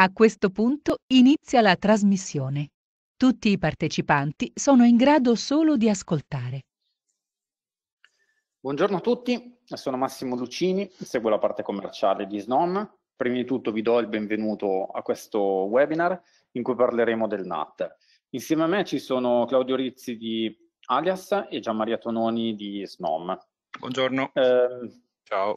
A questo punto inizia la trasmissione. Tutti i partecipanti sono in grado solo di ascoltare. Buongiorno a tutti, sono Massimo Lucini, seguo la parte commerciale di Snom. Prima di tutto vi do il benvenuto a questo webinar in cui parleremo del NAT. Insieme a me ci sono Claudio Rizzi di Alias e Gianmaria Tononi di Snom. Buongiorno. Eh, Ciao.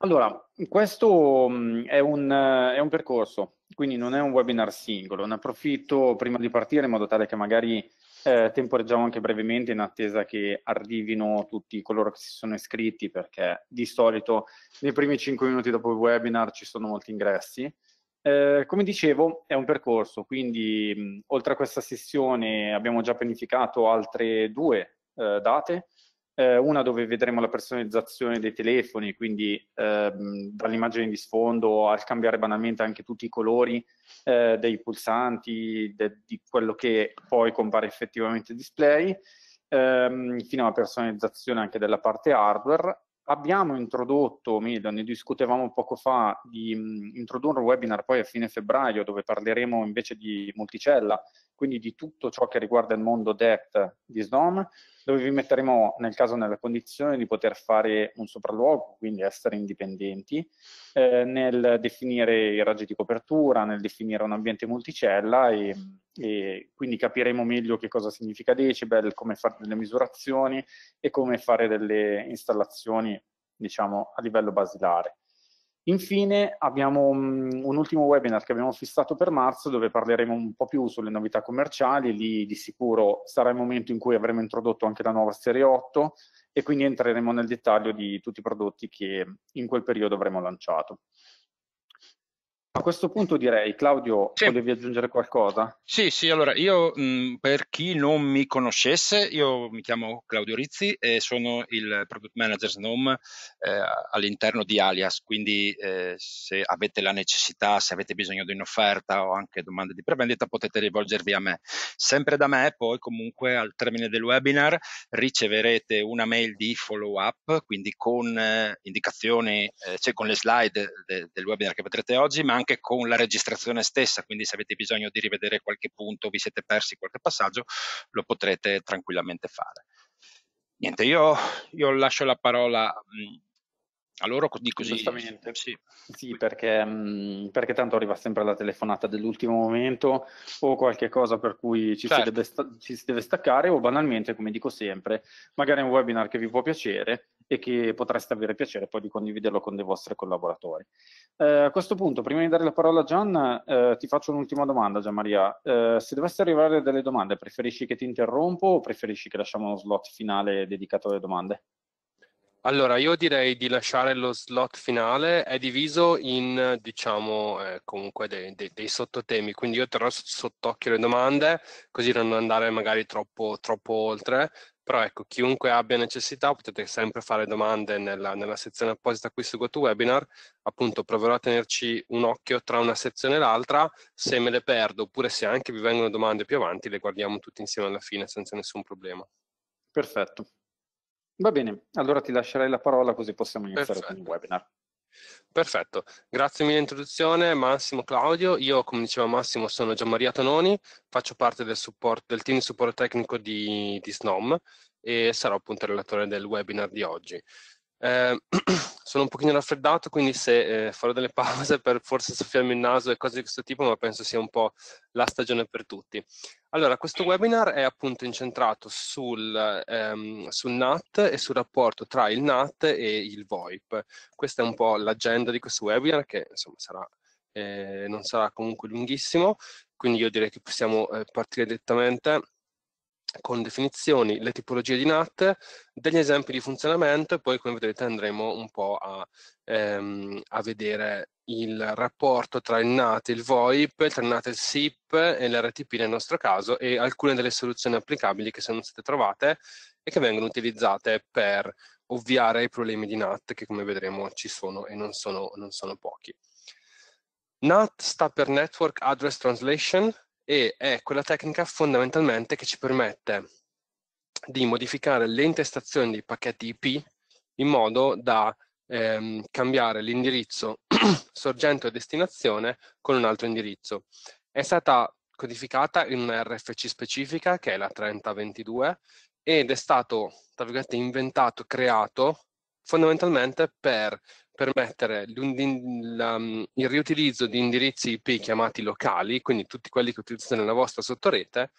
Allora, questo mm, è un, eh, è un, percorso, quindi non è un webinar singolo. Ne approfitto prima di partire in modo tale che magari eh, temporeggiamo anche brevemente in attesa che arrivino tutti coloro che si sono iscritti, perché di solito nei primi 5 minuti dopo il webinar ci sono molti ingressi. Eh, come dicevo, è un percorso, quindi mh, mm, oltre a questa sessione abbiamo già pianificato altre due eh, date eh, una dove vedremo la personalizzazione dei telefoni, quindi ehm, dall'immagine di sfondo al cambiare banalmente anche tutti i colori eh, dei pulsanti, de, di quello che poi compare effettivamente display, ehm, fino alla personalizzazione anche della parte hardware abbiamo introdotto, Meda, ne discutevamo poco fa, di mh, introdurre un webinar poi a fine febbraio dove parleremo invece di multicella, quindi di tutto ciò che riguarda il mondo DECT di SDOM, dove vi metteremo nel caso nella condizione di poter fare un sopralluogo, quindi essere indipendenti, eh, nel definire i raggi di copertura, nel definire un ambiente multicella e... Mh, e quindi capiremo meglio che cosa significa decibel, come fare delle misurazioni e come fare delle installazioni diciamo a livello basilare. Infine abbiamo un, mm, un ultimo webinar che abbiamo fissato per marzo dove parleremo un po' più sulle novità commerciali, lì di sicuro sarà il momento in cui avremo introdotto anche la nuova serie 8 e quindi entreremo nel dettaglio di tutti i prodotti che in quel periodo avremo lanciato. A questo punto direi, Claudio, sì. volevi aggiungere qualcosa? Sì, sì, allora io mh, mm, per chi non mi conoscesse, io mi chiamo Claudio Rizzi e sono il product manager Snome eh, all'interno di Alias, quindi eh, se avete la necessità, se avete bisogno di un'offerta o anche domande di prevendita potete rivolgervi a me. Sempre da me, poi comunque al termine del webinar riceverete una mail di follow up, quindi con eh, indicazioni, eh, cioè con le slide de- del webinar che vedrete oggi, ma anche con la registrazione stessa, quindi se avete bisogno di rivedere qualche punto, vi siete persi qualche passaggio, lo potrete tranquillamente fare. Niente, io, io lascio la parola mm, a loro di così. Giustamente, sì, sì perché, mm, perché, tanto arriva sempre la telefonata dell'ultimo momento o qualche cosa per cui ci, certo. si deve, ci si deve staccare o banalmente, come dico sempre, magari un webinar che vi può piacere e che potreste avere piacere poi di condividerlo con dei vostri collaboratori. Eh, a questo punto, prima di dare la parola a Gian, eh, ti faccio un'ultima domanda, Gian Maria. Eh, se dovesse arrivare delle domande, preferisci che ti interrompo o preferisci che lasciamo uno slot finale dedicato alle domande? Allora, io direi di lasciare lo slot finale, è diviso in, diciamo, eh, comunque dei, dei, dei, sottotemi, quindi io terrò sott'occhio le domande, così da non andare magari troppo, troppo oltre, però ecco, chiunque abbia necessità potete sempre fare domande nella, nella sezione apposita qui su GoToWebinar, appunto proverò a tenerci un occhio tra una sezione e l'altra, se me le perdo oppure se anche vi vengono domande più avanti le guardiamo tutti insieme alla fine senza nessun problema. Perfetto. Va bene, allora ti lascerei la parola così possiamo iniziare Perfetto. con il webinar. Perfetto, grazie mille introduzione Massimo Claudio, io come diceva Massimo sono Gianmaria Tononi, faccio parte del, support, del team di supporto tecnico di, di SNOM e sarò appunto relatore del webinar di oggi. Eh, sono un pochino raffreddato, quindi se eh, farò delle pause per forse soffiarmi il naso e cose di questo tipo, ma penso sia un po' la stagione per tutti. Allora, questo webinar è appunto incentrato sul, ehm, sul NAT e sul rapporto tra il NAT e il VoIP. Questa è un po' l'agenda di questo webinar, che insomma sarà, eh, non sarà comunque lunghissimo, quindi io direi che possiamo eh, partire direttamente con definizioni, le tipologie di NAT, degli esempi di funzionamento e poi come vedrete andremo un po' a, ehm, a vedere il rapporto tra il NAT e il VoIP, tra il NAT e il SIP e l'RTP nel nostro caso e alcune delle soluzioni applicabili che sono state trovate e che vengono utilizzate per ovviare ai problemi di NAT che come vedremo ci sono e non sono, non sono pochi. NAT sta per Network Address Translation, e è quella tecnica fondamentalmente che ci permette di modificare le intestazioni dei pacchetti IP in modo da ehm, cambiare l'indirizzo sorgente o destinazione con un altro indirizzo. È stata codificata in una RFC specifica che è la 3022 ed è stato, tra virgolette, inventato, creato fondamentalmente per permettere la, il riutilizzo di indirizzi IP chiamati locali, quindi tutti quelli che utilizzate nella vostra sottorete,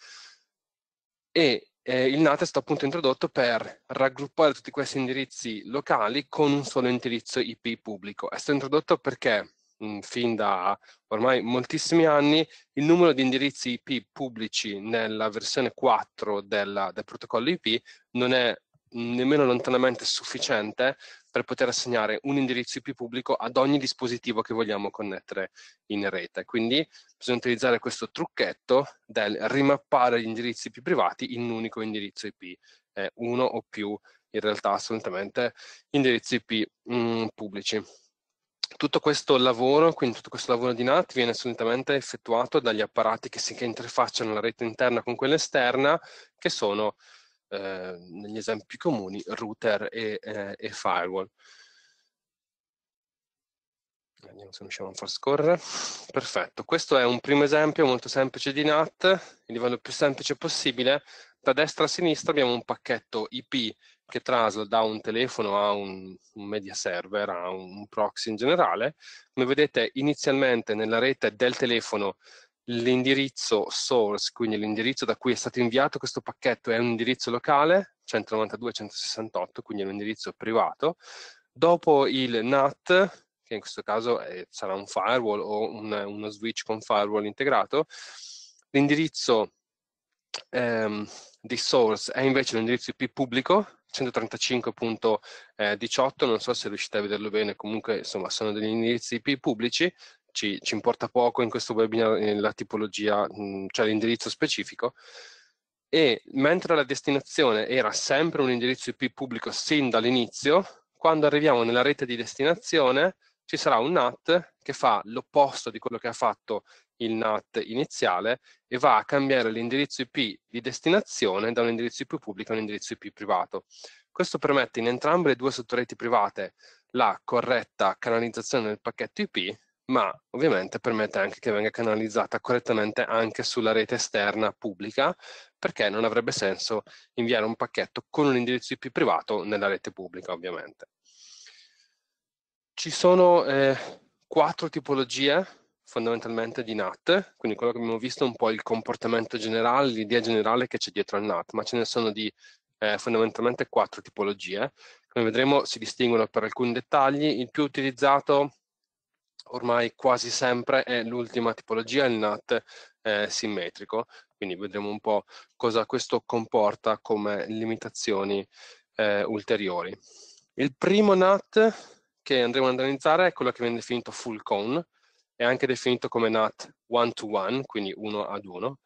e eh, il NAT è stato appunto introdotto per raggruppare tutti questi indirizzi locali con un solo indirizzo IP pubblico. È stato introdotto perché mh, mm, fin da ormai moltissimi anni il numero di indirizzi IP pubblici nella versione 4 della, del protocollo IP non è mm, nemmeno lontanamente sufficiente per poter assegnare un indirizzo IP pubblico ad ogni dispositivo che vogliamo connettere in rete. Quindi bisogna utilizzare questo trucchetto del rimappare gli indirizzi IP privati in un unico indirizzo IP, eh, uno o più in realtà assolutamente indirizzi IP mh, mm, pubblici. Tutto questo lavoro, quindi tutto questo lavoro di NAT viene solitamente effettuato dagli apparati che si che interfacciano la rete interna con quella esterna, che sono Ehm, negli esempi comuni router e, eh, e firewall. Vediamo se riusciamo a far scorrere. Perfetto, questo è un primo esempio molto semplice di NAT, il livello più semplice possibile. Da destra a sinistra abbiamo un pacchetto IP che trasla da un telefono a un, un media server, a un proxy in generale. Come vedete, inizialmente nella rete del telefono l'indirizzo source, quindi l'indirizzo da cui è stato inviato questo pacchetto è un indirizzo locale, 192.168, quindi è un indirizzo privato. Dopo il NAT, che in questo caso è, sarà un firewall o un, uno switch con firewall integrato, l'indirizzo ehm, di source è invece l'indirizzo IP pubblico, 135.18, eh, non so se riuscite a vederlo bene, comunque insomma sono degli indirizzi IP pubblici, ci, ci importa poco in questo webinar eh, la tipologia, mm, cioè l'indirizzo specifico, e mentre la destinazione era sempre un indirizzo IP pubblico sin dall'inizio, quando arriviamo nella rete di destinazione ci sarà un NAT che fa l'opposto di quello che ha fatto il NAT iniziale e va a cambiare l'indirizzo IP di destinazione da un indirizzo IP pubblico a un indirizzo IP privato. Questo permette in entrambe le due sottoreti private la corretta canalizzazione del pacchetto IP ma ovviamente permette anche che venga canalizzata correttamente anche sulla rete esterna pubblica, perché non avrebbe senso inviare un pacchetto con un indirizzo IP privato nella rete pubblica, ovviamente. Ci sono eh, quattro tipologie fondamentalmente di NAT, quindi quello che abbiamo visto è un po' il comportamento generale, l'idea generale che c'è dietro al NAT, ma ce ne sono di eh, fondamentalmente quattro tipologie. Come vedremo si distinguono per alcuni dettagli, il più utilizzato ormai quasi sempre è l'ultima tipologia, il NAT eh, simmetrico, quindi vedremo un po' cosa questo comporta come limitazioni eh, ulteriori. Il primo NAT che andremo ad analizzare è quello che viene definito full cone, è anche definito come NAT one to one, quindi uno ad uno,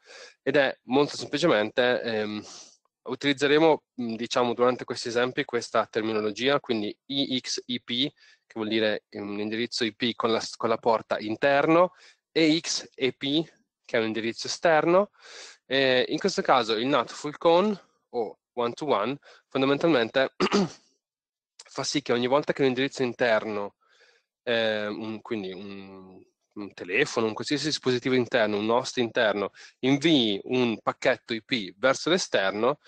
ed è molto semplicemente ehm, utilizzeremo, mm, diciamo, durante questi esempi questa terminologia, quindi IXIP, che vuol dire un mm, indirizzo IP con la, con la porta interno, e XEP, che è un indirizzo esterno. E in questo caso il NAT full con o one-to-one fondamentalmente fa sì che ogni volta che un indirizzo interno, eh, un, quindi un, un telefono, un qualsiasi dispositivo interno, un host interno, invii un pacchetto IP verso l'esterno,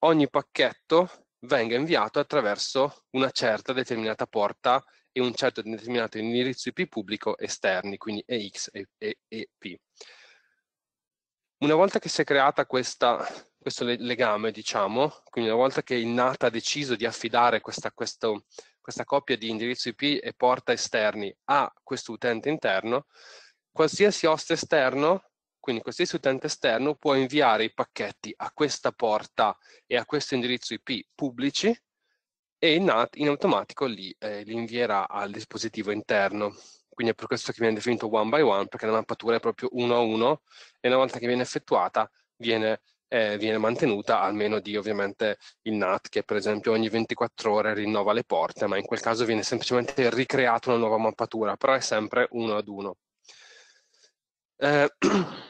ogni pacchetto venga inviato attraverso una certa determinata porta e un certo determinato indirizzo IP pubblico esterni, quindi EX e EP. Una volta che si è creata questa, questo legame, diciamo, quindi una volta che il NATA ha deciso di affidare questa, questo questa coppia di indirizzo IP e porta esterni a questo utente interno, qualsiasi host esterno, quindi qualsiasi utente esterno, può inviare i pacchetti a questa porta e a questo indirizzo IP pubblici e in, in automatico li, eh, li invierà al dispositivo interno quindi è per questo che viene definito one by one, perché la mappatura è proprio uno a uno e una volta che viene effettuata viene eh, viene mantenuta almeno di ovviamente il NAT che per esempio ogni 24 ore rinnova le porte, ma in quel caso viene semplicemente ricreata una nuova mappatura, però è sempre uno ad uno. Eh,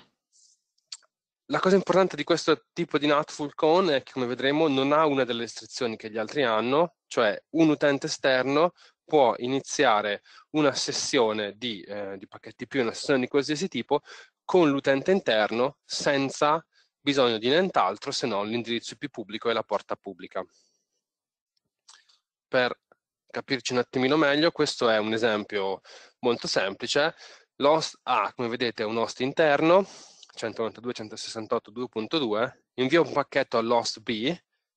la cosa importante di questo tipo di NAT full cone è che, come vedremo, non ha una delle restrizioni che gli altri hanno, cioè un utente esterno può iniziare una sessione di, eh, di pacchetti più, una sessione di qualsiasi tipo, con l'utente interno senza bisogno di nient'altro se non l'indirizzo IP pubblico e la porta pubblica. Per capirci un attimino meglio, questo è un esempio molto semplice. L'host ha, ah, come vedete, un host interno, 192.168.2.2, invia un pacchetto all'host B,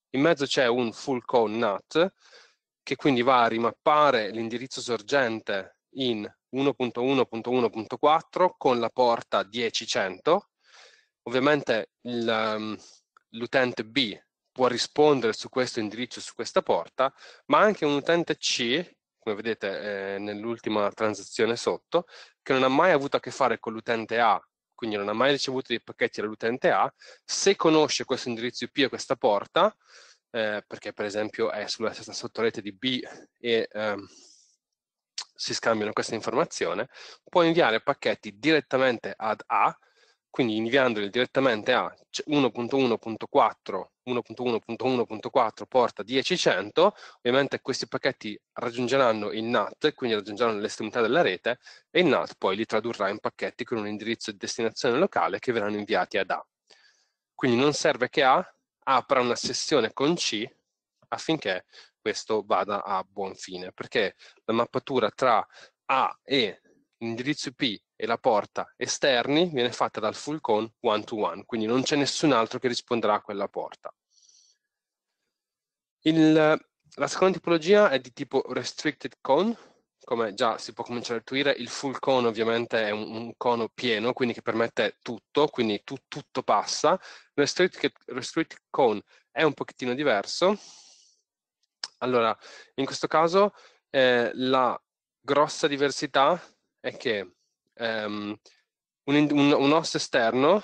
in mezzo c'è un full cone NAT, che quindi va a rimappare l'indirizzo sorgente in 1.1.1.4 con la porta 10.100 Ovviamente ehm, l'utente B può rispondere su questo indirizzo, su questa porta, ma anche un utente C, come vedete eh, nell'ultima transazione sotto, che non ha mai avuto a che fare con l'utente A, quindi non ha mai ricevuto dei pacchetti dall'utente A, se conosce questo indirizzo IP e questa porta, eh, perché per esempio è sulla stessa sottorete di B e ehm, si scambiano questa informazione, può inviare pacchetti direttamente ad A quindi inviandoli direttamente a 1.1.4, 1.1.1.4 porta 10.100, ovviamente questi pacchetti raggiungeranno il NAT, quindi raggiungeranno l'estremità della rete, e il NAT poi li tradurrà in pacchetti con un indirizzo di destinazione locale che verranno inviati ad A. Quindi non serve che A apra una sessione con C affinché questo vada a buon fine, perché la mappatura tra A e l'indirizzo IP e la porta esterni viene fatta dal full con one to one, quindi non c'è nessun altro che risponderà a quella porta. Il, la seconda tipologia è di tipo restricted cone, come già si può cominciare a intuire, il full cone ovviamente è un, un cono pieno, quindi che permette tutto, quindi tu, tutto passa. Restricted, restricted con è un pochettino diverso. Allora, in questo caso eh, la grossa diversità è che um, un, un, un os esterno,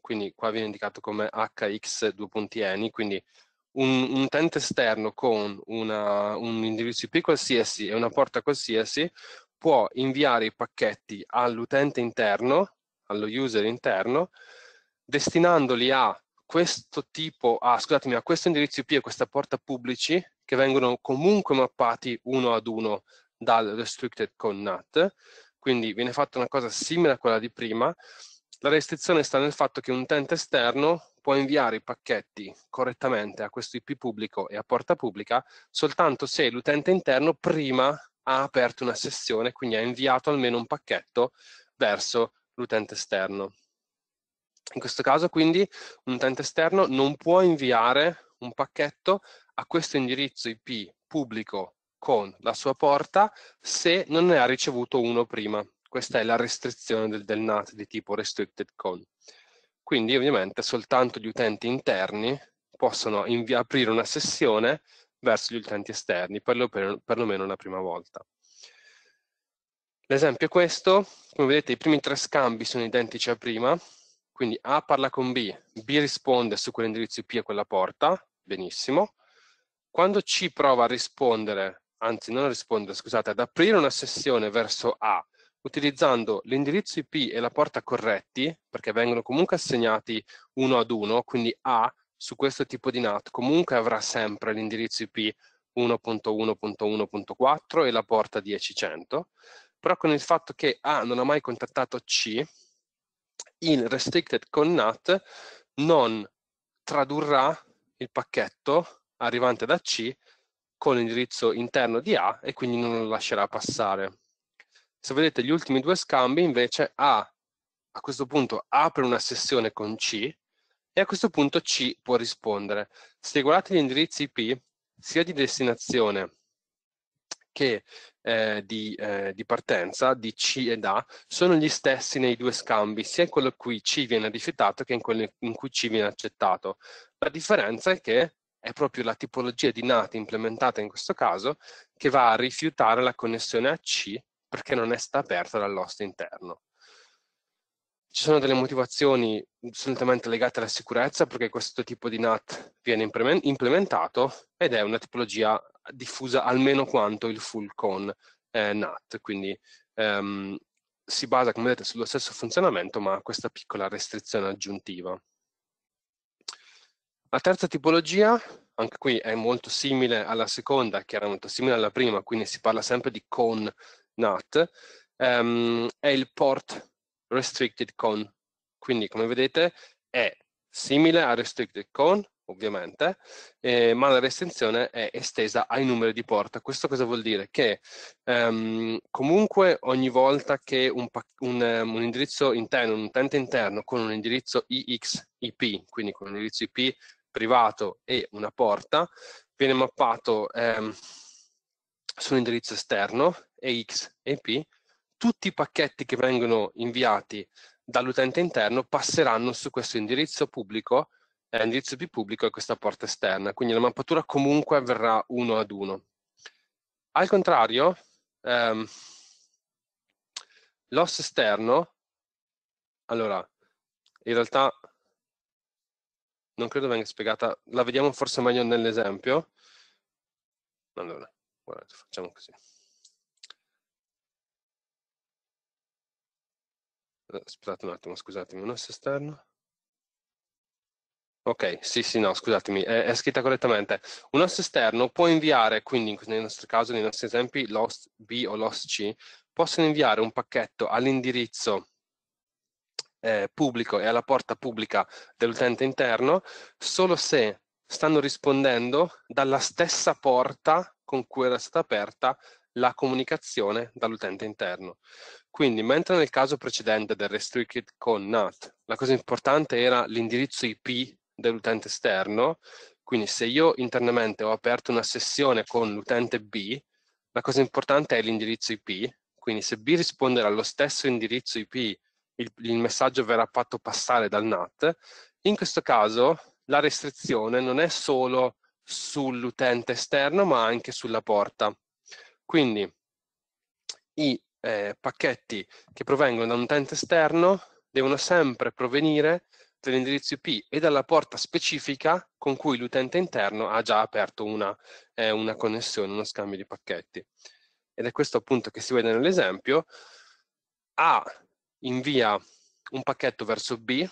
quindi qua viene indicato come hx due quindi un, un utente esterno con una, un indirizzo IP qualsiasi e una porta qualsiasi può inviare i pacchetti all'utente interno, allo user interno, destinandoli a questo tipo, ah, scusatemi, a questo indirizzo IP e questa porta pubblici che vengono comunque mappati uno ad uno dal restricted con NAT, quindi viene fatta una cosa simile a quella di prima. La restrizione sta nel fatto che un utente esterno può inviare i pacchetti correttamente a questo IP pubblico e a porta pubblica soltanto se l'utente interno prima ha aperto una sessione, quindi ha inviato almeno un pacchetto verso l'utente esterno. In questo caso quindi un utente esterno non può inviare un pacchetto a questo indirizzo IP pubblico con la sua porta se non ne ha ricevuto uno prima. Questa è la restrizione del, del NAT di tipo restricted con. Quindi ovviamente soltanto gli utenti interni possono aprire una sessione verso gli utenti esterni, perlomeno, perlomeno la prima volta. L'esempio è questo, come vedete i primi tre scambi sono identici a prima, quindi A parla con B, B risponde su quell'indirizzo IP a quella porta, benissimo. Quando C prova a rispondere anzi non a rispondere, scusate, ad aprire una sessione verso A utilizzando l'indirizzo IP e la porta corretti, perché vengono comunque assegnati uno ad uno, quindi A su questo tipo di NAT comunque avrà sempre l'indirizzo IP 1.1.1.4 e la porta 10.100, però con il fatto che A non ha mai contattato C, il restricted con NAT non tradurrà il pacchetto arrivante da C con l'indirizzo interno di A e quindi non lo lascerà passare. Se vedete gli ultimi due scambi invece A a questo punto apre una sessione con C e a questo punto C può rispondere. Se guardate gli indirizzi IP sia di destinazione che eh, di, eh, di, partenza, di C ed A, sono gli stessi nei due scambi, sia in quello in cui C viene rifiutato che in quello in cui C viene accettato. La differenza è che è proprio la tipologia di NAT implementata in questo caso che va a rifiutare la connessione a C perché non è stata aperta dall'host interno. Ci sono delle motivazioni solitamente legate alla sicurezza perché questo tipo di NAT viene implementato ed è una tipologia diffusa almeno quanto il full con eh, NAT, quindi ehm, si basa, come vedete, sullo stesso funzionamento ma ha questa piccola restrizione aggiuntiva. La terza tipologia, anche qui è molto simile alla seconda, che era molto simile alla prima, quindi si parla sempre di con NAT, um, ehm, è il port restricted con. Quindi come vedete è simile a restricted con, ovviamente, eh, ma la restrizione è estesa ai numeri di porta. Questo cosa vuol dire? Che ehm, comunque ogni volta che un, un, ehm, un, indirizzo interno, un utente interno con un indirizzo IXIP, quindi con un indirizzo IP privato e una porta, viene mappato ehm, su un indirizzo esterno, EX e P, tutti i pacchetti che vengono inviati dall'utente interno passeranno su questo indirizzo pubblico, eh, indirizzo P pubblico e questa porta esterna, quindi la mappatura comunque avverrà uno ad uno. Al contrario, ehm, l'osso esterno, allora, in realtà non credo venga spiegata, la vediamo forse meglio nell'esempio. Allora, guardate, facciamo così. Eh, aspettate un attimo, scusatemi, un osso esterno. Ok, sì, sì, no, scusatemi, è, è, scritta correttamente. Un osso esterno può inviare, quindi nel nostro caso, nei nostri esempi, l'host B o l'host C, possono inviare un pacchetto all'indirizzo eh, pubblico e alla porta pubblica dell'utente interno solo se stanno rispondendo dalla stessa porta con cui era stata aperta la comunicazione dall'utente interno. Quindi, mentre nel caso precedente del restricted con NAT, la cosa importante era l'indirizzo IP dell'utente esterno, quindi se io internamente ho aperto una sessione con l'utente B, la cosa importante è l'indirizzo IP, quindi se B risponde allo stesso indirizzo IP il, il messaggio verrà fatto passare dal NAT. In questo caso la restrizione non è solo sull'utente esterno ma anche sulla porta. Quindi i eh, pacchetti che provengono da un utente esterno devono sempre provenire dall'indirizzo IP e dalla porta specifica con cui l'utente interno ha già aperto una, eh, una connessione, uno scambio di pacchetti. Ed è questo appunto che si vede nell'esempio. A invia un pacchetto verso B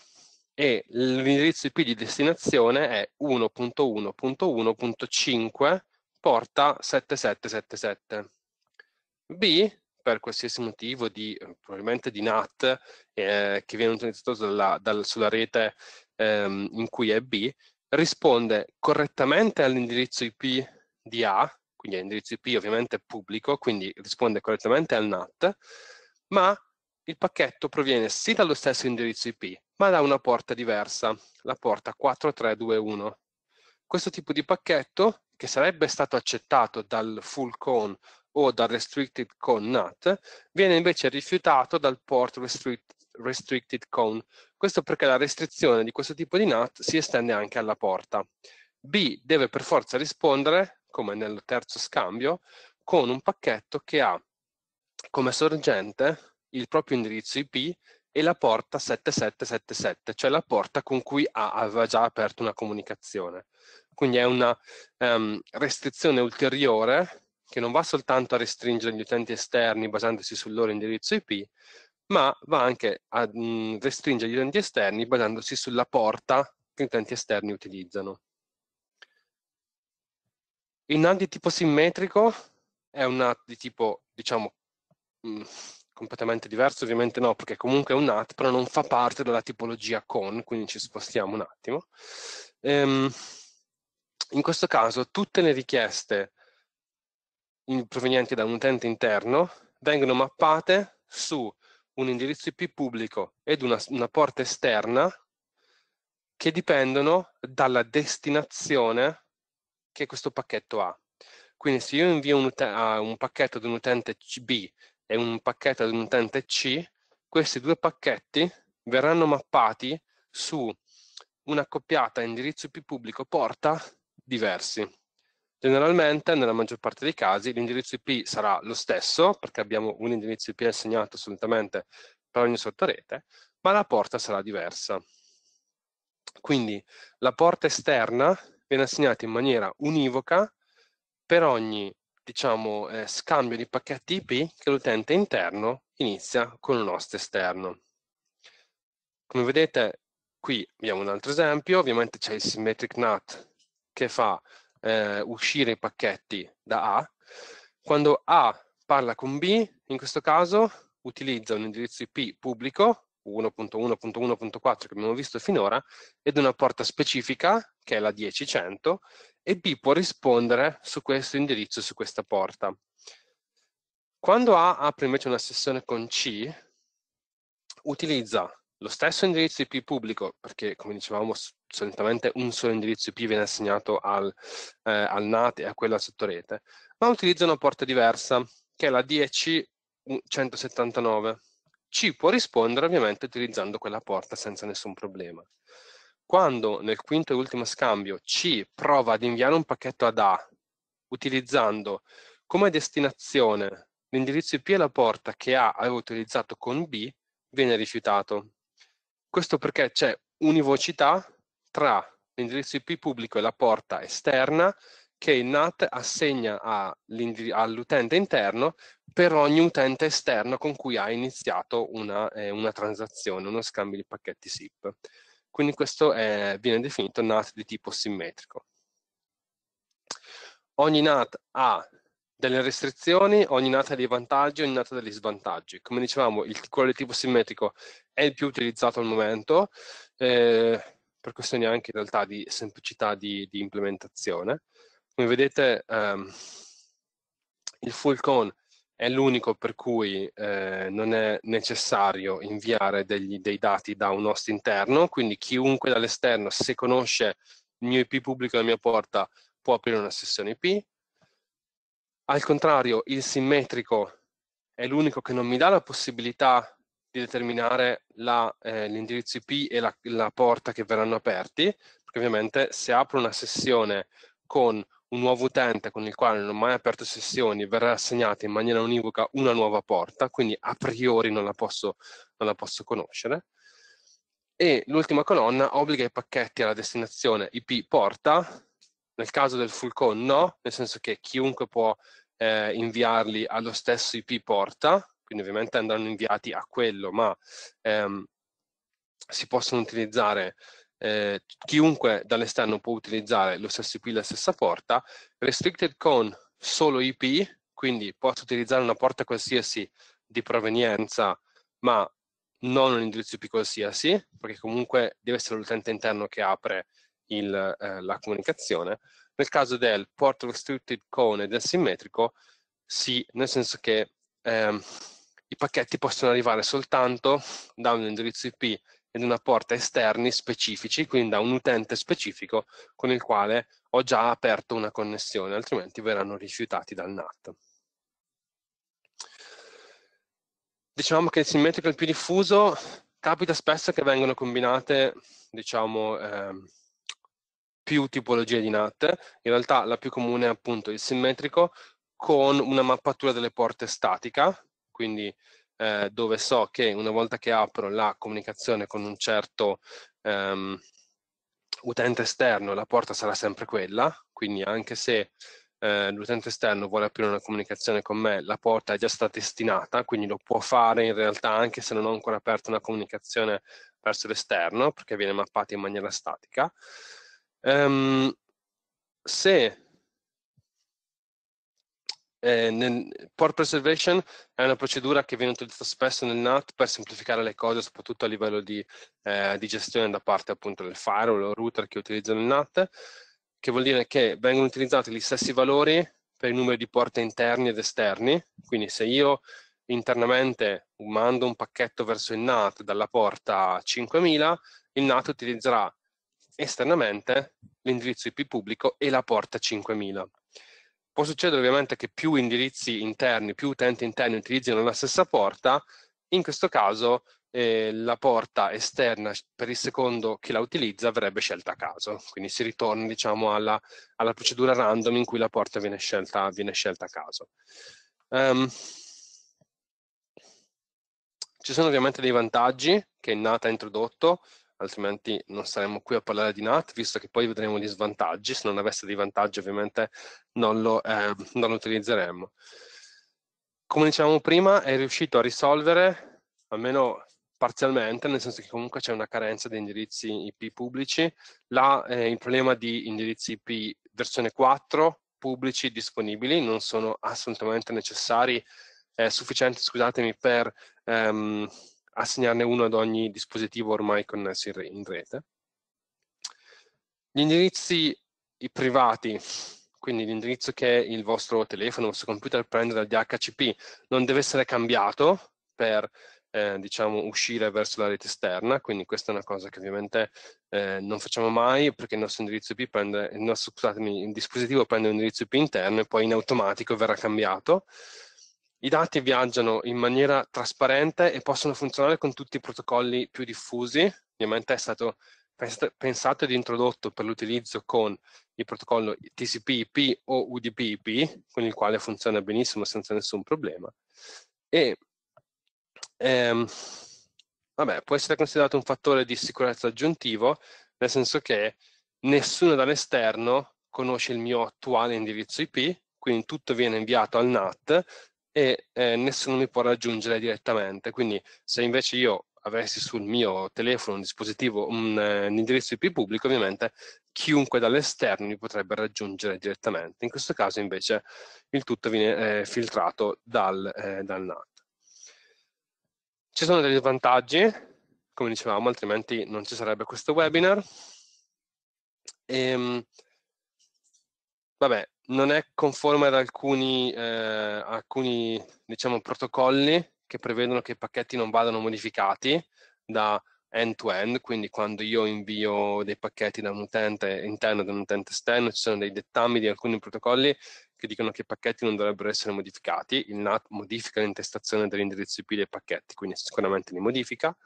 e l'indirizzo IP di destinazione è 1.1.1.5 porta 7777. B, per qualsiasi motivo di, probabilmente di NAT, eh, che viene utilizzato dalla, dal, sulla rete ehm, in cui è B, risponde correttamente all'indirizzo IP di A, quindi all'indirizzo IP ovviamente pubblico, quindi risponde correttamente al NAT, ma il pacchetto proviene sì dallo stesso indirizzo IP, ma da una porta diversa, la porta 4321. Questo tipo di pacchetto, che sarebbe stato accettato dal full cone o dal restricted cone NAT, viene invece rifiutato dal port restrict, restricted cone. Questo perché la restrizione di questo tipo di NAT si estende anche alla porta. B deve per forza rispondere, come nel terzo scambio, con un pacchetto che ha come sorgente il proprio indirizzo IP e la porta 7777, cioè la porta con cui A aveva già aperto una comunicazione. Quindi è una um, restrizione ulteriore che non va soltanto a restringere gli utenti esterni basandosi sul loro indirizzo IP, ma va anche a mh, restringere gli utenti esterni basandosi sulla porta che gli utenti esterni utilizzano. Il NAN di tipo simmetrico è un NAN di tipo, diciamo, mh, completamente diverso? Ovviamente no, perché comunque è un NAT, però non fa parte della tipologia con, quindi ci spostiamo un attimo. Ehm, in questo caso tutte le richieste provenienti da un utente interno vengono mappate su un indirizzo IP pubblico ed una, una porta esterna che dipendono dalla destinazione che questo pacchetto ha. Quindi se io invio un, un pacchetto ad un utente B e un pacchetto ad un utente C, questi due pacchetti verranno mappati su una coppiata indirizzo IP pubblico porta diversi. Generalmente, nella maggior parte dei casi, l'indirizzo IP sarà lo stesso, perché abbiamo un indirizzo IP assegnato assolutamente per ogni sottorete, ma la porta sarà diversa. Quindi la porta esterna viene assegnata in maniera univoca per ogni diciamo, eh, scambio di pacchetti IP che l'utente interno inizia con un host esterno. Come vedete, qui abbiamo un altro esempio, ovviamente c'è il symmetric NAT che fa eh, uscire i pacchetti da A. Quando A parla con B, in questo caso utilizza un indirizzo IP pubblico 1.1.1.4 che abbiamo visto finora ed una porta specifica che è la 10100 e B può rispondere su questo indirizzo, su questa porta. Quando A apre invece una sessione con C, utilizza lo stesso indirizzo IP pubblico, perché come dicevamo solitamente un solo indirizzo IP viene assegnato al, eh, al NAT e a quella sottorete, ma utilizza una porta diversa, che è la 10179 ci può rispondere ovviamente utilizzando quella porta senza nessun problema. Quando nel quinto e ultimo scambio C prova ad inviare un pacchetto ad A utilizzando come destinazione l'indirizzo IP e la porta che A aveva utilizzato con B, viene rifiutato. Questo perché c'è univocità tra l'indirizzo IP pubblico e la porta esterna che il NAT assegna all'utente interno per ogni utente esterno con cui ha iniziato una, eh, una transazione, uno scambio di pacchetti SIP. Quindi questo è, viene definito NAT di tipo simmetrico. Ogni NAT ha delle restrizioni, ogni NAT ha dei vantaggi, ogni NAT ha degli svantaggi. Come dicevamo, il, quello di tipo simmetrico è il più utilizzato al momento, eh, per questioni anche in realtà di semplicità di, di implementazione. Come vedete ehm, il full con è l'unico per cui eh, non è necessario inviare degli, dei dati da un host interno, quindi chiunque dall'esterno, se conosce il mio IP pubblico e la mia porta, può aprire una sessione IP. Al contrario, il simmetrico è l'unico che non mi dà la possibilità di determinare eh, l'indirizzo eh, IP e la, la porta che verranno aperti, perché ovviamente se apro una sessione con un nuovo utente con il quale non ho mai aperto sessioni verrà assegnata in maniera univoca una nuova porta, quindi a priori non la posso, non la posso conoscere. E l'ultima colonna obbliga i pacchetti alla destinazione IP porta, nel caso del Fulcon no, nel senso che chiunque può eh, inviarli allo stesso IP porta, quindi ovviamente andranno inviati a quello, ma ehm, si possono utilizzare eh, chiunque dall'esterno può utilizzare lo stesso IP, la stessa porta, restricted con solo IP, quindi posso utilizzare una porta qualsiasi di provenienza, ma non un indirizzo IP qualsiasi, perché comunque deve essere l'utente interno che apre il, eh, la comunicazione. Nel caso del port restricted con del simmetrico, sì, nel senso che ehm, i pacchetti possono arrivare soltanto da un indirizzo IP ed una porta esterni specifici, quindi da un utente specifico con il quale ho già aperto una connessione, altrimenti verranno rifiutati dal NAT. Diciamo che il simmetrical più diffuso capita spesso che vengano combinate diciamo, eh, più tipologie di NAT, in realtà la più comune è appunto il simmetrico con una mappatura delle porte statica, quindi eh, dove so che una volta che apro la comunicazione con un certo ehm, utente esterno, la porta sarà sempre quella, quindi anche se eh, l'utente esterno vuole aprire una comunicazione con me, la porta è già stata destinata, quindi lo può fare in realtà anche se non ho ancora aperto una comunicazione verso l'esterno, perché viene mappata in maniera statica. Um, se eh, nel, port preservation è una procedura che viene utilizzata spesso nel NAT per semplificare le cose, soprattutto a livello di, eh, di gestione da parte appunto del firewall o router che utilizzano il NAT, che vuol dire che vengono utilizzati gli stessi valori per il numero di porte interni ed esterni, quindi se io internamente mando un pacchetto verso il NAT dalla porta 5000, il NAT utilizzerà esternamente l'indirizzo IP pubblico e la porta 5000. Può succedere ovviamente che più indirizzi interni, più utenti interni utilizzino la stessa porta, in questo caso eh, la porta esterna per il secondo che la utilizza verrebbe scelta a caso, quindi si ritorna diciamo, alla, alla, procedura random in cui la porta viene scelta, viene scelta a caso. Um, ci sono ovviamente dei vantaggi che Nata ha introdotto, altrimenti non saremmo qui a parlare di NAT, visto che poi vedremo gli svantaggi, se non avesse dei vantaggi ovviamente non lo, eh, non lo utilizzeremmo. Come dicevamo prima, è riuscito a risolvere, almeno parzialmente, nel senso che comunque c'è una carenza di indirizzi IP pubblici, là eh, il problema di indirizzi IP versione 4 pubblici disponibili, non sono assolutamente necessari, eh, sufficienti, scusatemi, per... Ehm, assegnarne uno ad ogni dispositivo ormai connesso in, re in rete. Gli indirizzi privati, quindi l'indirizzo che il vostro telefono, il vostro computer prende dal DHCP, non deve essere cambiato per eh, diciamo, uscire verso la rete esterna, quindi questa è una cosa che ovviamente eh, non facciamo mai perché il nostro indirizzo IP prende, il nostro, scusatemi, il dispositivo prende un indirizzo IP interno e poi in automatico verrà cambiato. I dati viaggiano in maniera trasparente e possono funzionare con tutti i protocolli più diffusi. Ovviamente è stato pensato ed introdotto per l'utilizzo con il protocollo TCP/IP o UDP/IP, con il quale funziona benissimo senza nessun problema. E ehm, vabbè, può essere considerato un fattore di sicurezza aggiuntivo, nel senso che nessuno dall'esterno conosce il mio attuale indirizzo IP, quindi tutto viene inviato al NAT e eh, nessuno mi può raggiungere direttamente. Quindi se invece io avessi sul mio telefono un dispositivo, un, eh, un indirizzo IP pubblico, ovviamente chiunque dall'esterno mi potrebbe raggiungere direttamente. In questo caso invece il tutto viene eh, filtrato dal, eh, dal, NAT. Ci sono degli svantaggi, come dicevamo, altrimenti non ci sarebbe questo webinar. E, ehm, vabbè, non è conforme ad alcuni, eh, alcuni diciamo, protocolli che prevedono che i pacchetti non vadano modificati da end-to-end, quindi quando io invio dei pacchetti da un utente interno e da un utente esterno, ci sono dei dettami di alcuni protocolli che dicono che i pacchetti non dovrebbero essere modificati, il NAT modifica l'intestazione dell'indirizzo IP dei pacchetti, quindi sicuramente li modifica.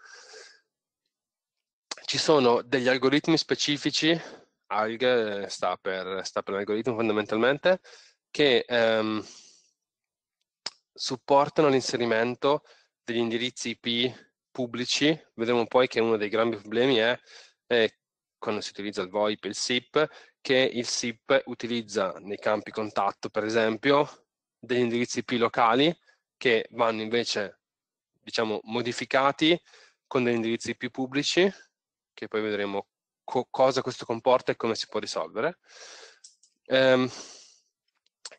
Ci sono degli algoritmi specifici ALG sta per, sta per l'algoritmo fondamentalmente, che ehm, supportano l'inserimento degli indirizzi IP pubblici. Vedremo poi che uno dei grandi problemi è, è quando si utilizza il VoIP e il SIP, che il SIP utilizza nei campi contatto, per esempio, degli indirizzi IP locali che vanno invece, diciamo, modificati con degli indirizzi IP pubblici, che poi vedremo co cosa questo comporta e come si può risolvere. Um,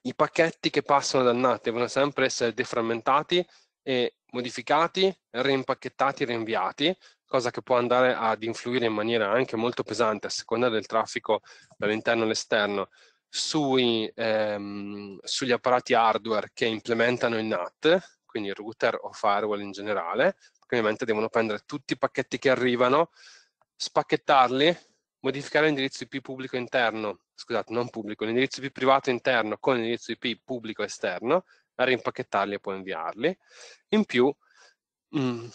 I pacchetti che passano dal NAT devono sempre essere deframmentati e modificati, reimpacchettati e rinviati, cosa che può andare ad influire in maniera anche molto pesante a seconda del traffico dall'interno all'esterno sui, ehm, sugli apparati hardware che implementano il NAT, quindi router o firewall in generale, perché ovviamente devono prendere tutti i pacchetti che arrivano, spacchettarli, modificare l'indirizzo IP pubblico interno, scusate, non pubblico, l'indirizzo IP privato interno con l'indirizzo IP pubblico esterno, rimpacchettarli e poi inviarli. In più, mh, mm,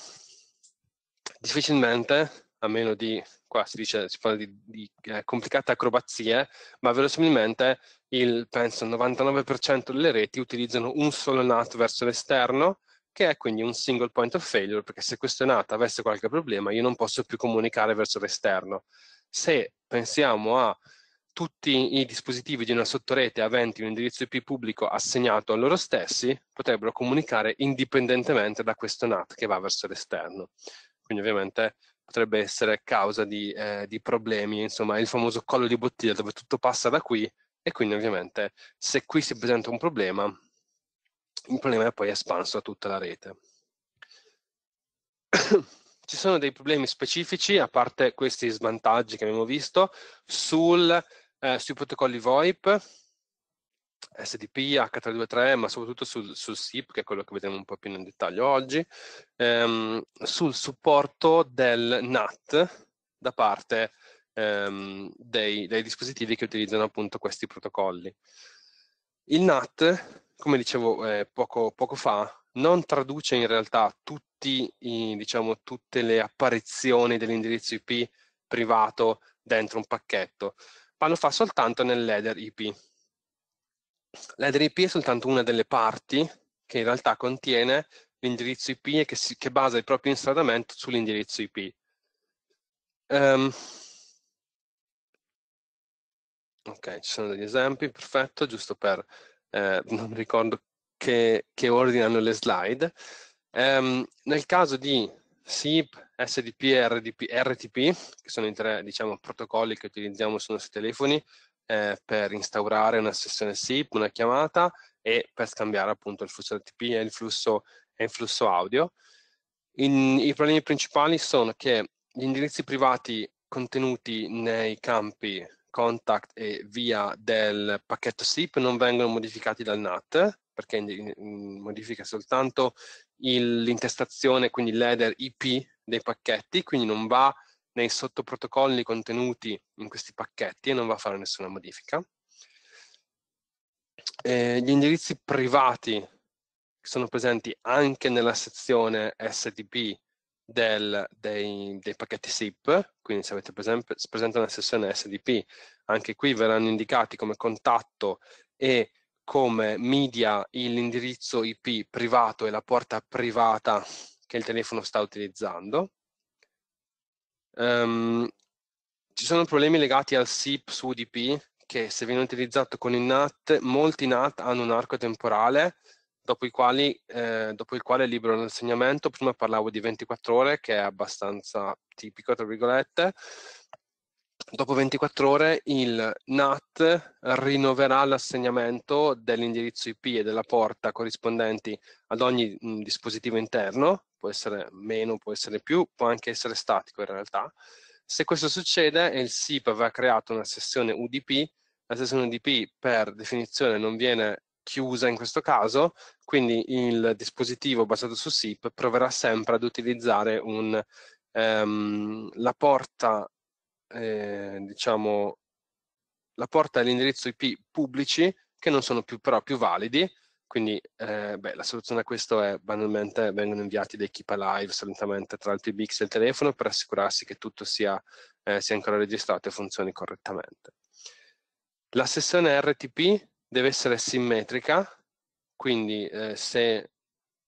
difficilmente, a meno di, qua si dice, si parla di, di eh, complicate acrobazie, ma verosimilmente il, penso, 99% delle reti utilizzano un solo NAT verso l'esterno, che è quindi un single point of failure, perché se questo questionata avesse qualche problema io non posso più comunicare verso l'esterno. Se pensiamo a tutti i dispositivi di una sottorete aventi un indirizzo IP pubblico assegnato a loro stessi potrebbero comunicare indipendentemente da questo NAT che va verso l'esterno. Quindi ovviamente potrebbe essere causa di, eh, di problemi, insomma il famoso collo di bottiglia dove tutto passa da qui e quindi ovviamente se qui si presenta un problema il problema è poi espanso a tutta la rete. Ci sono dei problemi specifici, a parte questi svantaggi che abbiamo visto, sul, eh, sui protocolli VoIP, SDP, H323, ma soprattutto sul, sul, SIP, che è quello che vedremo un po' più nel dettaglio oggi, ehm, sul supporto del NAT da parte ehm, dei, dei dispositivi che utilizzano appunto questi protocolli. Il NAT come dicevo eh, poco, poco, fa, non traduce in realtà tutti i, diciamo, tutte le apparizioni dell'indirizzo IP privato dentro un pacchetto, ma lo fa soltanto nell'header IP. L'header IP è soltanto una delle parti che in realtà contiene l'indirizzo IP e che, si, che basa il proprio instradamento sull'indirizzo IP. Um, ehm, ok, ci sono degli esempi, perfetto, giusto per eh, non ricordo che, che ordine hanno le slide. Um, nel caso di SIP, SDP e RDP, RTP, che sono i tre diciamo, protocolli che utilizziamo sui nostri telefoni eh, per instaurare una sessione SIP, una chiamata e per scambiare appunto il flusso RTP e il flusso, e il flusso audio. In, I problemi principali sono che gli indirizzi privati contenuti nei campi contact e via del pacchetto SIP non vengono modificati dal NAT, perché modifica soltanto l'intestazione, quindi l'header IP dei pacchetti, quindi non va nei sottoprotocolli contenuti in questi pacchetti e non va a fare nessuna modifica. Eh, gli indirizzi privati che sono presenti anche nella sezione STP del, dei, dei, pacchetti SIP, quindi se avete presente, presente una sessione SDP, anche qui verranno indicati come contatto e come media l'indirizzo IP privato e la porta privata che il telefono sta utilizzando. Um, ci sono problemi legati al SIP su UDP che se viene utilizzato con il NAT, molti NAT hanno un arco temporale dopo, quali, eh, dopo il quale il libero l'insegnamento, prima parlavo di 24 ore, che è abbastanza tipico, tra virgolette, dopo 24 ore il NAT rinnoverà l'assegnamento dell'indirizzo IP e della porta corrispondenti ad ogni mh, mm, dispositivo interno, può essere meno, può essere più, può anche essere statico in realtà. Se questo succede e il SIP aveva creato una sessione UDP, la sessione UDP per definizione non viene chiusa in questo caso, quindi il dispositivo basato su SIP proverà sempre ad utilizzare un, ehm, la porta, eh, diciamo, la porta all'indirizzo IP pubblici che non sono più però più validi, quindi eh, beh, la soluzione a questo è banalmente vengono inviati dei keep alive solitamente tra il TBX e il telefono per assicurarsi che tutto sia, eh, sia ancora registrato e funzioni correttamente. La sessione RTP deve essere simmetrica, quindi eh, se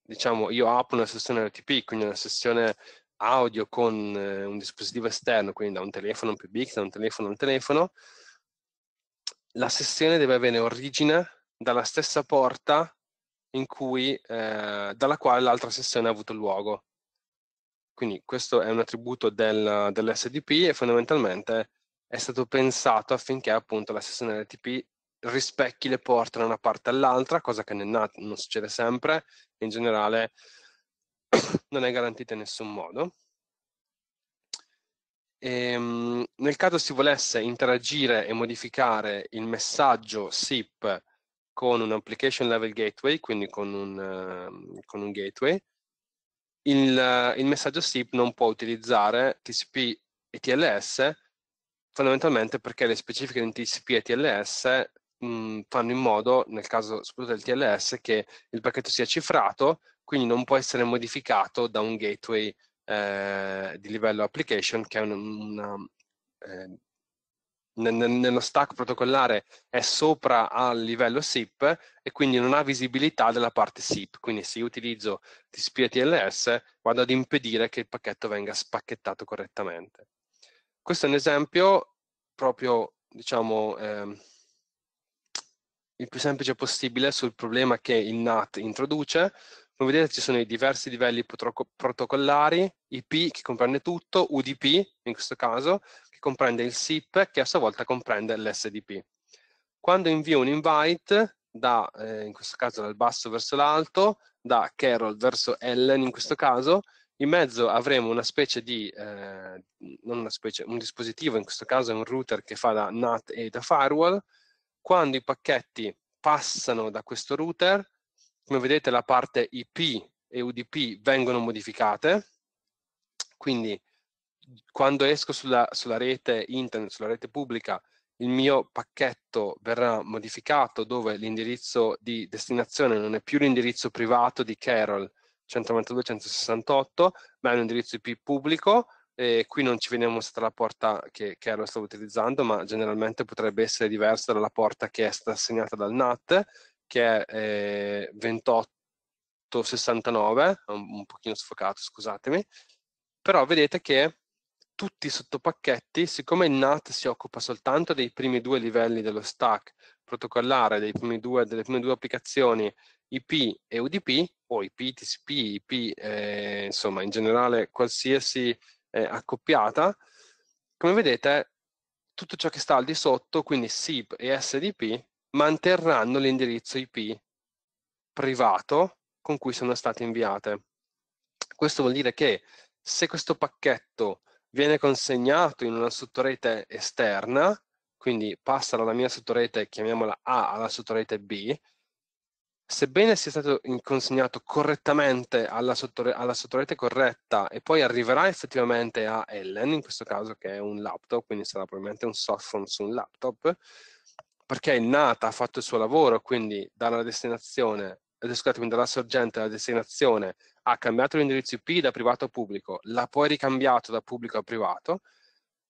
diciamo io apro una sessione RTP, quindi una sessione audio con eh, un dispositivo esterno, quindi da un telefono più big, da un telefono a un telefono, la sessione deve avere origine dalla stessa porta cui, eh, dalla quale l'altra sessione ha avuto luogo. Quindi questo è un attributo del, dell'SDP e fondamentalmente è stato pensato affinché appunto la sessione RTP rispecchi le porte da una parte all'altra, cosa che nel NAT non succede sempre, in generale non è garantita in nessun modo. E, ehm, nel caso si volesse interagire e modificare il messaggio SIP con un application level gateway, quindi con un, ehm, con un gateway, il, il messaggio SIP non può utilizzare TCP e TLS fondamentalmente perché le specifiche di TCP e TLS mh, mhmm, fanno in modo, nel caso soprattutto del TLS, che il pacchetto sia cifrato, quindi non può essere modificato da un gateway eh, di livello application, che è un, una, eh, nello stack protocollare è sopra al livello SIP e quindi non ha visibilità della parte SIP. Quindi se io utilizzo TCP e TLS vado ad impedire che il pacchetto venga spacchettato correttamente. Questo è un esempio proprio diciamo, eh, il più semplice possibile sul problema che il NAT introduce. Come vedete ci sono i diversi livelli protocollari, IP che comprende tutto, UDP in questo caso, che comprende il SIP che a sua volta comprende l'SDP. Quando invio un invite, da, eh, in questo caso dal basso verso l'alto, da Carol verso Ellen in questo caso, in mezzo avremo una specie di, eh, non una specie, un dispositivo, in questo caso è un router che fa da NAT e da firewall, quando i pacchetti passano da questo router, come vedete la parte IP e UDP vengono modificate, quindi quando esco sulla, sulla rete internet, sulla rete pubblica, il mio pacchetto verrà modificato dove l'indirizzo di destinazione non è più l'indirizzo privato di Carol 192.168, ma è un indirizzo IP pubblico e qui non ci viene mostrata la porta che ero stato utilizzando, ma generalmente potrebbe essere diversa dalla porta che è stata assegnata dal NAT, che è eh, 2869, un, un pochino sfocato, scusatemi, però vedete che tutti i sottopacchetti, siccome il NAT si occupa soltanto dei primi due livelli dello stack protocollare, dei primi due, delle prime due applicazioni IP e UDP, o IP, TCP, IP, eh, insomma in generale qualsiasi eh, accoppiata, come vedete tutto ciò che sta al di sotto, quindi SIP e SDP, manterranno l'indirizzo IP privato con cui sono state inviate. Questo vuol dire che se questo pacchetto viene consegnato in una sottorete esterna, quindi passa dalla mia sottorete, chiamiamola A, alla sottorete B, sebbene sia stato consegnato correttamente alla, sottore, alla, sottorete corretta e poi arriverà effettivamente a Ellen, in questo caso che è un laptop, quindi sarà probabilmente un softphone su un laptop, perché è nata, ha fatto il suo lavoro, quindi dalla destinazione, eh, scusate, dalla sorgente alla destinazione ha cambiato l'indirizzo IP da privato a pubblico, l'ha poi ricambiato da pubblico a privato,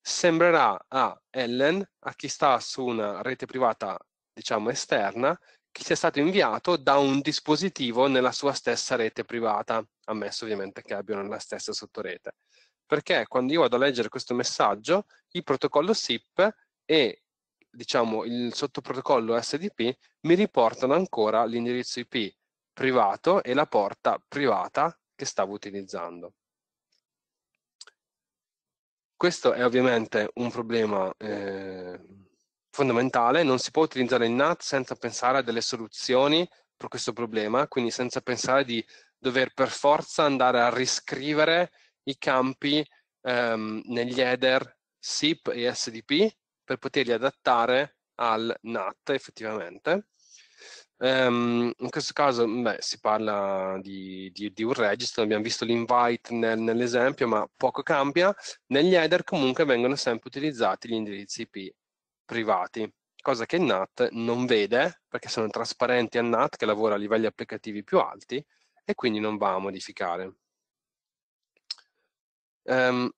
sembrerà a Ellen, a chi sta su una rete privata diciamo esterna, che sia stato inviato da un dispositivo nella sua stessa rete privata, ammesso ovviamente che abbiano la stessa sottorete. Perché quando io vado a leggere questo messaggio, il protocollo SIP e diciamo, il sottoprotocollo SDP mi riportano ancora l'indirizzo IP privato e la porta privata che stavo utilizzando. Questo è ovviamente un problema eh, fondamentale, non si può utilizzare il NAT senza pensare a delle soluzioni per questo problema, quindi senza pensare di dover per forza andare a riscrivere i campi ehm, negli header SIP e SDP per poterli adattare al NAT effettivamente. Um, in questo caso beh, si parla di, di, di, un registro, abbiamo visto l'invite nel, nell'esempio, ma poco cambia. Negli header comunque vengono sempre utilizzati gli indirizzi IP privati, cosa che NAT non vede perché sono trasparenti al NAT che lavora a livelli applicativi più alti e quindi non va a modificare. Um,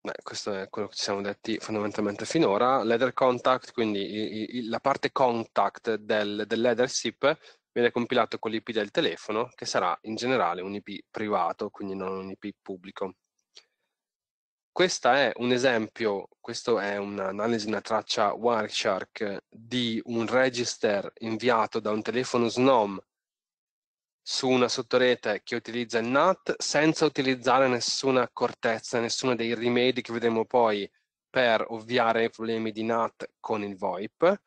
beh, questo è quello che ci siamo detti fondamentalmente finora. L'header contact, quindi il, la parte contact del, dell'header SIP viene compilato con l'IP del telefono che sarà in generale un IP privato, quindi non un IP pubblico questo è un esempio, questo è un'analisi, una traccia Wireshark di un register inviato da un telefono SNOM su una sottorete che utilizza il NAT senza utilizzare nessuna accortezza, nessuno dei rimedi che vedremo poi per ovviare ai problemi di NAT con il VoIP.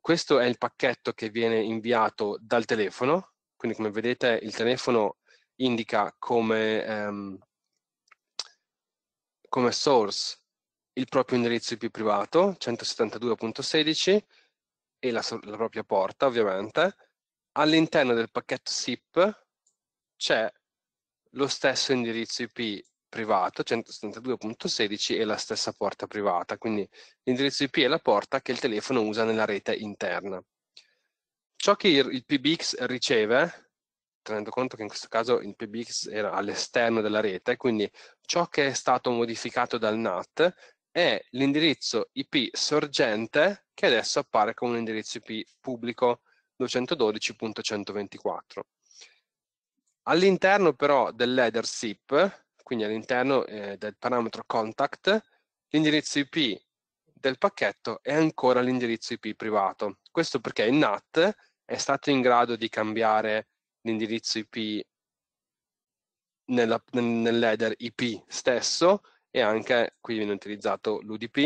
Questo è il pacchetto che viene inviato dal telefono, quindi come vedete il telefono indica come, ehm, come source il proprio indirizzo IP privato 172.16 e la, la propria porta ovviamente. All'interno del pacchetto SIP c'è lo stesso indirizzo IP privato 172.16 e la stessa porta privata, quindi l'indirizzo IP è la porta che il telefono usa nella rete interna. Ciò che il PBX riceve tenendo conto che in questo caso il PBX era all'esterno della rete, quindi ciò che è stato modificato dal NAT è l'indirizzo IP sorgente che adesso appare come un indirizzo IP pubblico 212.124. All'interno però del dell'header SIP, quindi all'interno eh, del parametro contact, l'indirizzo IP del pacchetto è ancora l'indirizzo IP privato. Questo perché il NAT è stato in grado di cambiare l'indirizzo IP nella, nell'header IP stesso e anche qui viene utilizzato l'UDP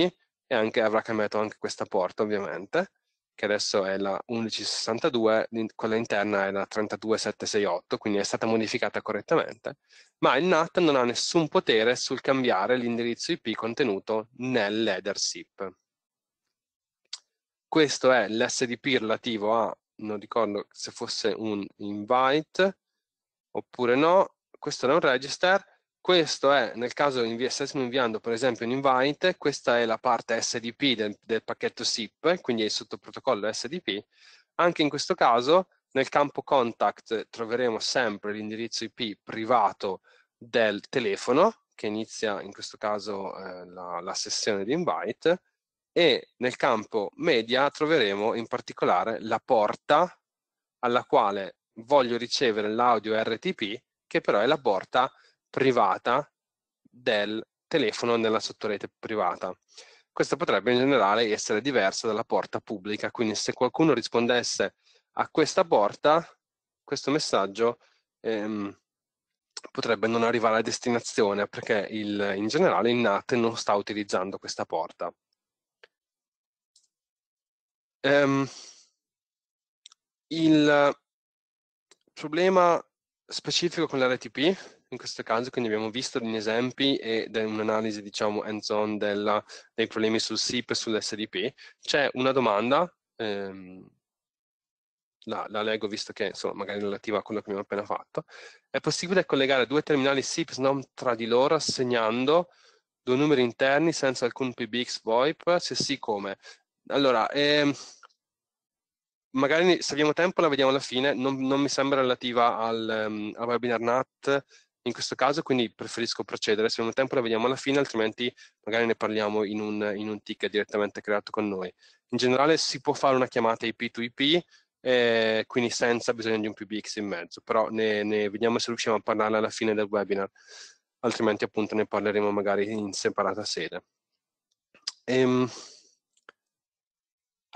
e anche avrà cambiato anche questa porta ovviamente che adesso è la 1162, quella interna è la 32768, quindi è stata modificata correttamente, ma il NAT non ha nessun potere sul cambiare l'indirizzo IP contenuto nell'header SIP. Questo è l'SDP relativo a non ricordo se fosse un invite oppure no, questo è un register, questo è nel caso stessimo inviando per esempio un invite, questa è la parte SDP del, del pacchetto SIP, quindi è il sottoprotocollo SDP, anche in questo caso nel campo contact troveremo sempre l'indirizzo IP privato del telefono che inizia in questo caso eh, la, la sessione di invite e nel campo media troveremo in particolare la porta alla quale voglio ricevere l'audio RTP che però è la porta privata del telefono nella sottorete privata. Questo potrebbe in generale essere diverso dalla porta pubblica, quindi se qualcuno rispondesse a questa porta, questo messaggio ehm, potrebbe non arrivare a destinazione perché il, in generale il NAT non sta utilizzando questa porta. Um, il problema specifico con l'RTP, in questo caso, quindi abbiamo visto in esempi e da un'analisi, diciamo, hands-on dei problemi sul SIP e sull'SDP, c'è una domanda, um, la, la, leggo visto che insomma, magari relativa a quello che abbiamo appena fatto, è possibile collegare due terminali SIP SNOM tra di loro assegnando due numeri interni senza alcun PBX VoIP, se sì come? Allora, ehm, magari se abbiamo tempo la vediamo alla fine, non, non mi sembra relativa al, um, al, webinar NAT in questo caso, quindi preferisco procedere. Se abbiamo tempo la vediamo alla fine, altrimenti magari ne parliamo in un, in un ticket direttamente creato con noi. In generale si può fare una chiamata IP2IP, eh, quindi senza bisogno di un PBX in mezzo, però ne, ne vediamo se riusciamo a parlare alla fine del webinar, altrimenti appunto ne parleremo magari in separata sede. Ehm,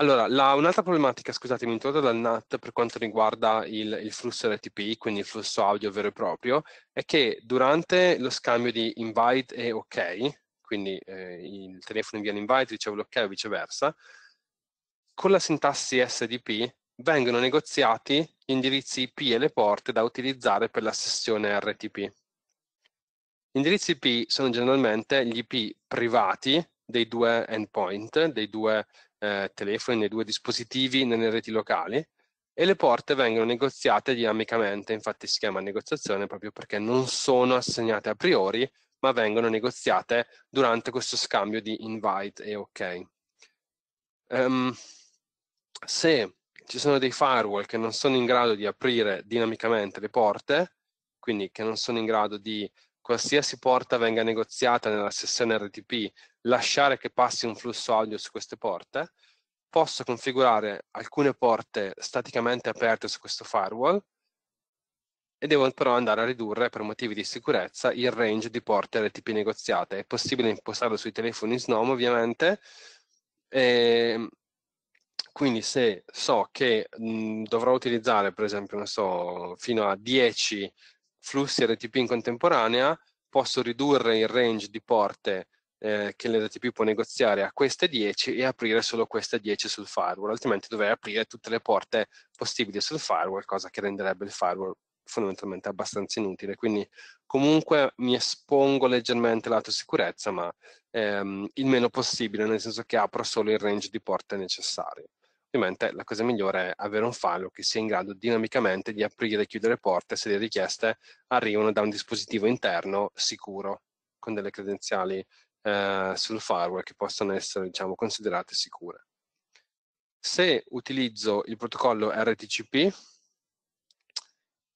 allora, la, un'altra problematica, scusatemi, introdotta dal NAT per quanto riguarda il, il, flusso RTP, quindi il flusso audio vero e proprio, è che durante lo scambio di invite e ok, quindi eh, il telefono invia l'invite, riceve l'ok o viceversa, con la sintassi SDP vengono negoziati gli indirizzi IP e le porte da utilizzare per la sessione RTP. Gli indirizzi IP sono generalmente gli IP privati dei due endpoint, dei due eh, telefoni, nei due dispositivi, nelle reti locali e le porte vengono negoziate dinamicamente, infatti si chiama negoziazione proprio perché non sono assegnate a priori, ma vengono negoziate durante questo scambio di invite e ok. Um, se ci sono dei firewall che non sono in grado di aprire dinamicamente le porte, quindi che non sono in grado di qualsiasi porta venga negoziata nella sessione RTP, lasciare che passi un flusso audio su queste porte, posso configurare alcune porte staticamente aperte su questo firewall e devo però andare a ridurre per motivi di sicurezza il range di porte RTP negoziate. È possibile impostarlo sui telefoni SNOM ovviamente, e ehm, quindi se so che mh, mhmm, dovrò utilizzare per esempio non so, fino a 10 flussi RTP in contemporanea, posso ridurre il range di porte eh, che l'RTP può negoziare a queste 10 e aprire solo queste 10 sul firewall, altrimenti dovrei aprire tutte le porte possibili sul firewall, cosa che renderebbe il firewall fondamentalmente abbastanza inutile. Quindi comunque mi espongo leggermente lato sicurezza, ma ehm, il meno possibile, nel senso che apro solo il range di porte necessarie. Ovviamente la cosa migliore è avere un file che sia in grado dinamicamente di aprire e chiudere porte se le richieste arrivano da un dispositivo interno sicuro, con delle credenziali eh, sul firewall che possano essere diciamo, considerate sicure. Se utilizzo il protocollo RTCP,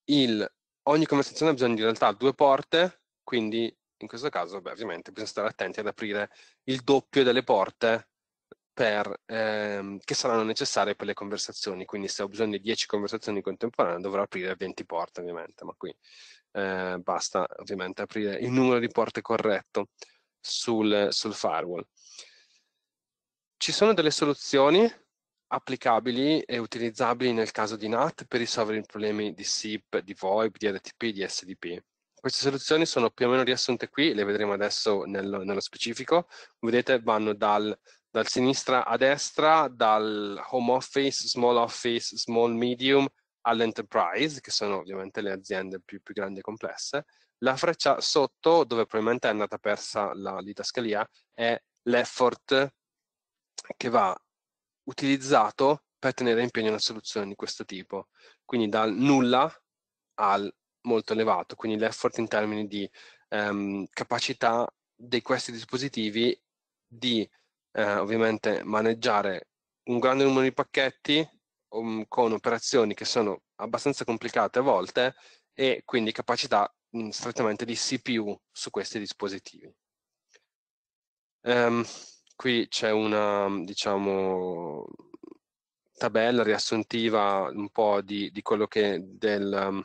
il, ogni conversazione ha bisogno di in realtà due porte, quindi in questo caso beh, ovviamente bisogna stare attenti ad aprire il doppio delle porte per, ehm, che saranno necessarie per le conversazioni, quindi se ho bisogno di 10 conversazioni contemporanee dovrò aprire 20 porte ovviamente, ma qui eh, basta ovviamente aprire il numero di porte corretto sul, sul firewall. Ci sono delle soluzioni applicabili e utilizzabili nel caso di NAT per risolvere i problemi di SIP, di VoIP, di RTP, di SDP. Queste soluzioni sono più o meno riassunte qui, le vedremo adesso nel, nello specifico. Vedete, vanno dal dal sinistra a destra, dal home office, small office, small medium all'enterprise, che sono ovviamente le aziende più, più grandi e complesse. La freccia sotto, dove probabilmente è andata persa la, l'itascalia, è l'effort che va utilizzato per tenere in piedi una soluzione di questo tipo. Quindi dal nulla al molto elevato, quindi l'effort in termini di ehm, capacità di questi dispositivi di eh, ovviamente maneggiare un grande numero di pacchetti um, con operazioni che sono abbastanza complicate a volte e quindi capacità mh, mm, strettamente di CPU su questi dispositivi. Um, qui c'è una, diciamo, tabella riassuntiva un po' di, di quello che del,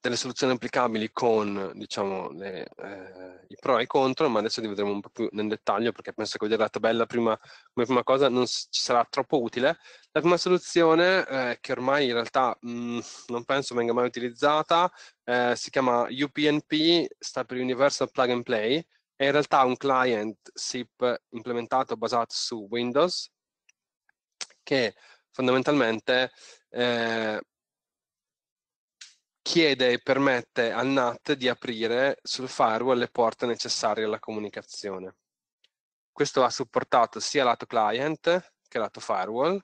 delle soluzioni applicabili con diciamo, le, eh, i pro e i contro, ma adesso li vedremo un po' più nel dettaglio perché penso che vedere la tabella prima, come prima cosa non ci sarà troppo utile. La prima soluzione, eh, che ormai in realtà mh, mm, non penso venga mai utilizzata, eh, si chiama UPnP, sta per Universal Plug and Play, è in realtà un client SIP implementato basato su Windows che fondamentalmente eh, chiede e permette al NAT di aprire sul firewall le porte necessarie alla comunicazione. Questo ha supportato sia lato client che lato firewall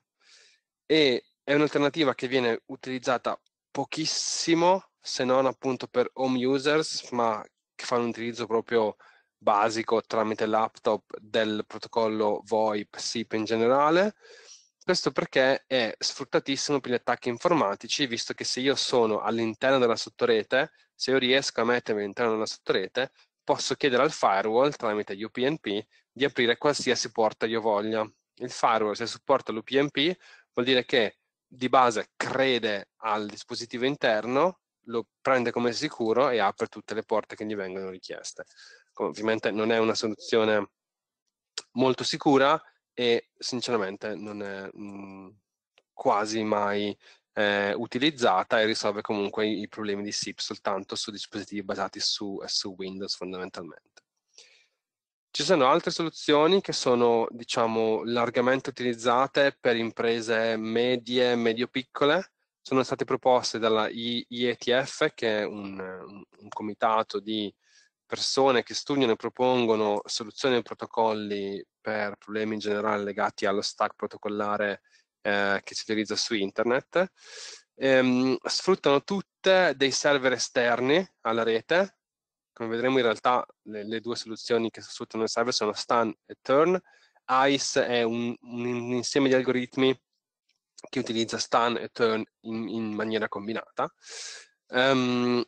e è un'alternativa che viene utilizzata pochissimo se non appunto per home users ma che fanno un utilizzo proprio basico tramite laptop del protocollo VoIP, SIP in generale questo perché è sfruttatissimo per gli attacchi informatici, visto che se io sono all'interno della sottorete, se io riesco a mettermi all'interno della sottorete, posso chiedere al firewall tramite UPnP di aprire qualsiasi porta io voglia. Il firewall, se supporta l'UPnP, vuol dire che di base crede al dispositivo interno, lo prende come sicuro e apre tutte le porte che gli vengono richieste. Ovviamente non è una soluzione molto sicura, e sinceramente non è mh, mhmm, quasi mai eh, utilizzata e risolve comunque i, i problemi di SIP soltanto su dispositivi basati su, eh, su Windows fondamentalmente. Ci sono altre soluzioni che sono, diciamo, largamente utilizzate per imprese medie, medio-piccole. Sono state proposte dalla IETF, che è un, un comitato di persone che studiano e propongono soluzioni e protocolli per problemi in generale legati allo stack protocollare eh, che si utilizza su internet, ehm, sfruttano tutte dei server esterni alla rete, come vedremo in realtà le, le due soluzioni che sfruttano il server sono Stan e Turn, ICE è un, un insieme di algoritmi che utilizza Stan e Turn in, in maniera combinata, Um,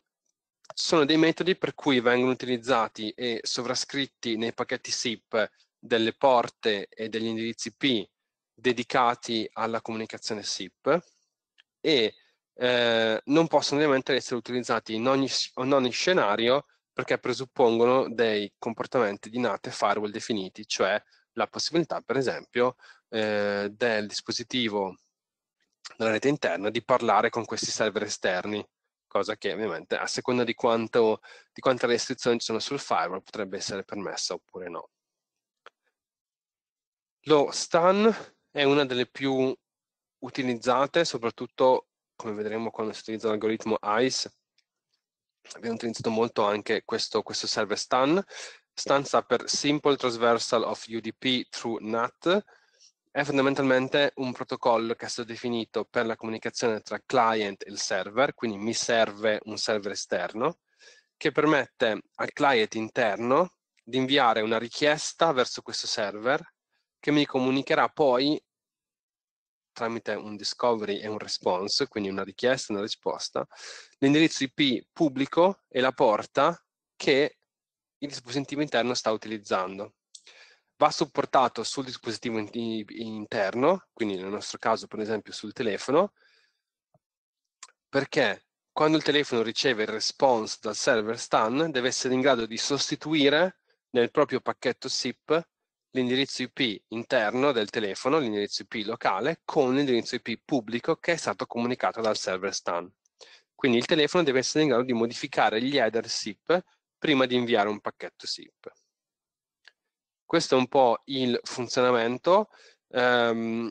sono dei metodi per cui vengono utilizzati e sovrascritti nei pacchetti SIP delle porte e degli indirizzi P dedicati alla comunicazione SIP e eh, non possono ovviamente essere utilizzati in ogni, in ogni scenario perché presuppongono dei comportamenti di NAT e firewall definiti, cioè la possibilità per esempio eh, del dispositivo della rete interna di parlare con questi server esterni cosa che ovviamente a seconda di, quanto, di quante restrizioni ci sono sul firewall potrebbe essere permessa oppure no. Lo stan è una delle più utilizzate, soprattutto come vedremo quando si utilizza l'algoritmo ICE, abbiamo utilizzato molto anche questo, questo server stan, stan sta per Simple Transversal of UDP through NAT, è fondamentalmente un protocollo che è stato definito per la comunicazione tra client e il server, quindi mi serve un server esterno, che permette al client interno di inviare una richiesta verso questo server che mi comunicherà poi tramite un discovery e un response, quindi una richiesta e una risposta, l'indirizzo IP pubblico e la porta che il dispositivo interno sta utilizzando va supportato sul dispositivo in interno, quindi nel nostro caso per esempio sul telefono, perché quando il telefono riceve il response dal server STAN deve essere in grado di sostituire nel proprio pacchetto SIP l'indirizzo IP interno del telefono, l'indirizzo IP locale, con l'indirizzo IP pubblico che è stato comunicato dal server STAN. Quindi il telefono deve essere in grado di modificare gli header SIP prima di inviare un pacchetto SIP. Questo è un po' il funzionamento. Um,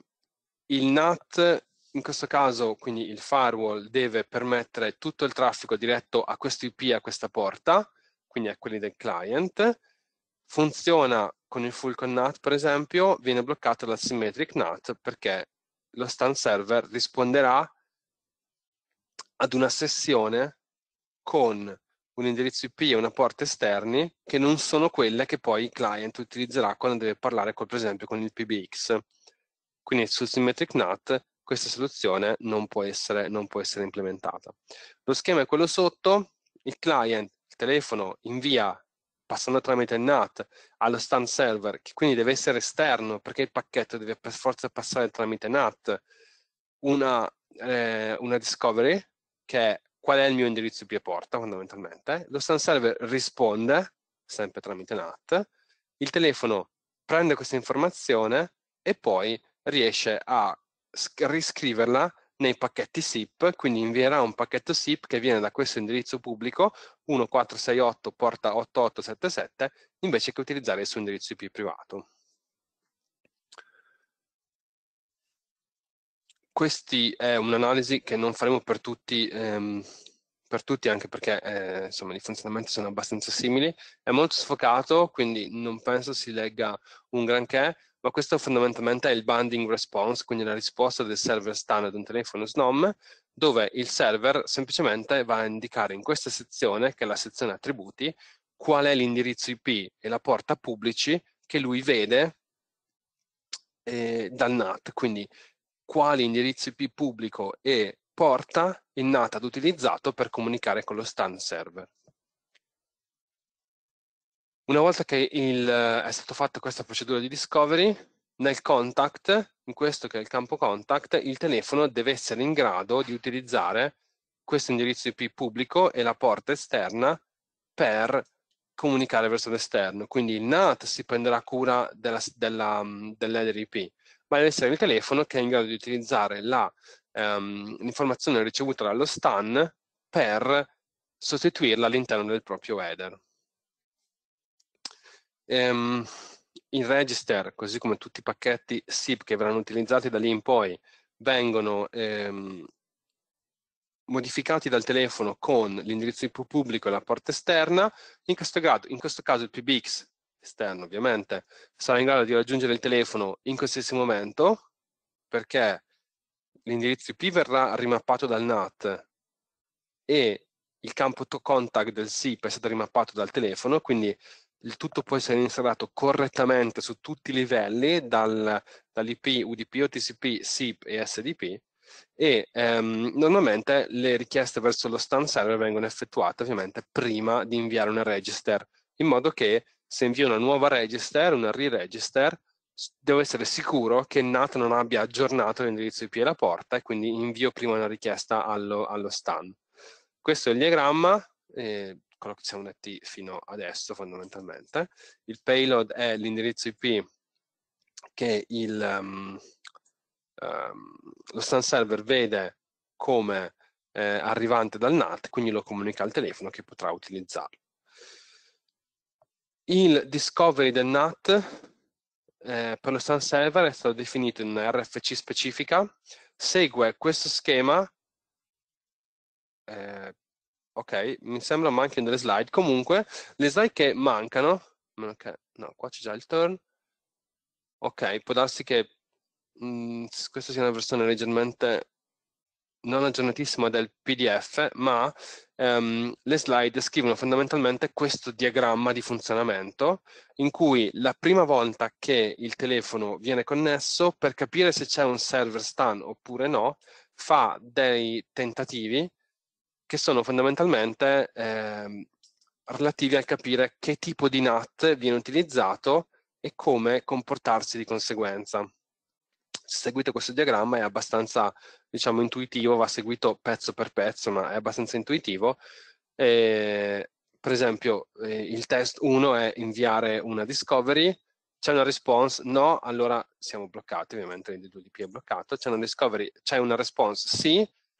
il NAT, in questo caso, quindi il firewall, deve permettere tutto il traffico diretto a questo IP, a questa porta, quindi a quelli del client. Funziona con il Fulcon NAT, per esempio, viene bloccato dal symmetric NAT perché lo stand server risponderà ad una sessione con un indirizzo IP e una porta esterni che non sono quelle che poi il client utilizzerà quando deve parlare, col, per esempio, con il PBX. Quindi sul Symmetric NAT questa soluzione non può, essere, non può essere implementata. Lo schema è quello sotto, il client, il telefono invia passando tramite il NAT allo stand server, che quindi deve essere esterno perché il pacchetto deve per forza passare tramite NAT, una, eh, una discovery che è qual è il mio indirizzo IP porta fondamentalmente. Lo stand server risponde, sempre tramite NAT, il telefono prende questa informazione e poi riesce a riscriverla nei pacchetti SIP, quindi invierà un pacchetto SIP che viene da questo indirizzo pubblico 1468 porta 8877 invece che utilizzare il suo indirizzo IP privato. questa è un'analisi che non faremo per tutti, ehm, per tutti anche perché eh, insomma, gli funzionamenti sono abbastanza simili. È molto sfocato, quindi non penso si legga un granché, ma questo fondamentalmente è il banding response, quindi la risposta del server standard un telefono SNOM, dove il server semplicemente va a indicare in questa sezione, che è la sezione attributi, qual è l'indirizzo IP e la porta pubblici che lui vede eh, dal NAT, quindi quali indirizzi IP pubblico e porta è NAT ad utilizzato per comunicare con lo stand server. Una volta che il, è stata fatta questa procedura di discovery, nel contact, in questo che è il campo contact, il telefono deve essere in grado di utilizzare questo indirizzo IP pubblico e la porta esterna per comunicare verso l'esterno. Quindi il NAT si prenderà cura della, della, dell'header IP, ma deve essere il telefono che è in grado di utilizzare la, um, l'informazione ricevuta dallo STAN per sostituirla all'interno del proprio header. Um, ehm, il register, così come tutti i pacchetti SIP che verranno utilizzati da lì in poi, vengono ehm, modificati dal telefono con l'indirizzo IP pubblico e la porta esterna. In questo, grado, in questo caso il PBX esterno ovviamente, sarà in grado di raggiungere il telefono in qualsiasi momento perché l'indirizzo IP verrà rimappato dal NAT e il campo to contact del SIP è stato rimappato dal telefono, quindi il tutto può essere installato correttamente su tutti i livelli, dal, dall'IP, UDP, OTCP, SIP e SDP, e ehm, normalmente le richieste verso lo STAN server vengono effettuate ovviamente prima di inviare una register, in modo che se invio una nuova register, una re-register, devo essere sicuro che NAT non abbia aggiornato l'indirizzo IP della porta e quindi invio prima una richiesta allo, allo STAN. Questo è il diagramma, eh, quello che ci siamo detti fino adesso fondamentalmente. Il payload è l'indirizzo IP che il, um, um, lo STAN server vede come eh, arrivante dal NAT, quindi lo comunica al telefono che potrà utilizzarlo. Il discovery del NAT eh, per lo Sun Server è stato definito in RFC specifica, segue questo schema, eh, ok, mi sembra manchino delle slide, comunque le slide che mancano, okay, no, qua c'è già il turn, ok, può darsi che mh, mm, questa sia una versione leggermente non aggiornatissimo del PDF, ma ehm, le slide descrivono fondamentalmente questo diagramma di funzionamento in cui la prima volta che il telefono viene connesso, per capire se c'è un server stan oppure no, fa dei tentativi che sono fondamentalmente ehm, relativi al capire che tipo di NAT viene utilizzato e come comportarsi di conseguenza seguite questo diagramma è abbastanza diciamo, intuitivo, va seguito pezzo per pezzo, ma è abbastanza intuitivo. E, ehm, per esempio, eh, il test 1 è inviare una discovery, c'è una response, no, allora siamo bloccati, ovviamente l'ID2DP è bloccato, c'è una discovery, c'è una response, sì,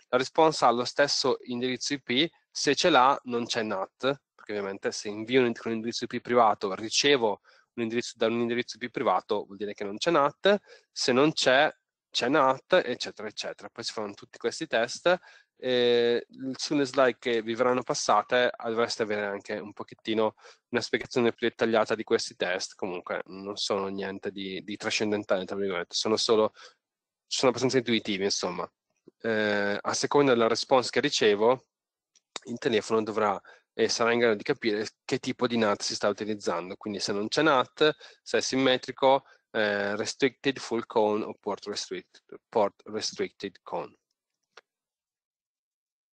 la response ha lo stesso indirizzo IP, se ce l'ha non c'è NAT, perché ovviamente se invio un indirizzo IP privato ricevo un indirizzo da un indirizzo più privato vuol dire che non c'è NAT, se non c'è c'è NAT, eccetera, eccetera. Poi si fanno tutti questi test e sulle slide che vi verranno passate dovreste avere anche un pochettino una spiegazione più dettagliata di questi test, comunque non sono niente di, di trascendentale, tra virgolette, sono solo, sono abbastanza intuitivi, insomma. Eh, a seconda della response che ricevo, il telefono dovrà e sarà in grado di capire che tipo di NAT si sta utilizzando. Quindi se non c'è NAT, se è simmetrico, eh, restricted full cone o port restricted, port restricted cone.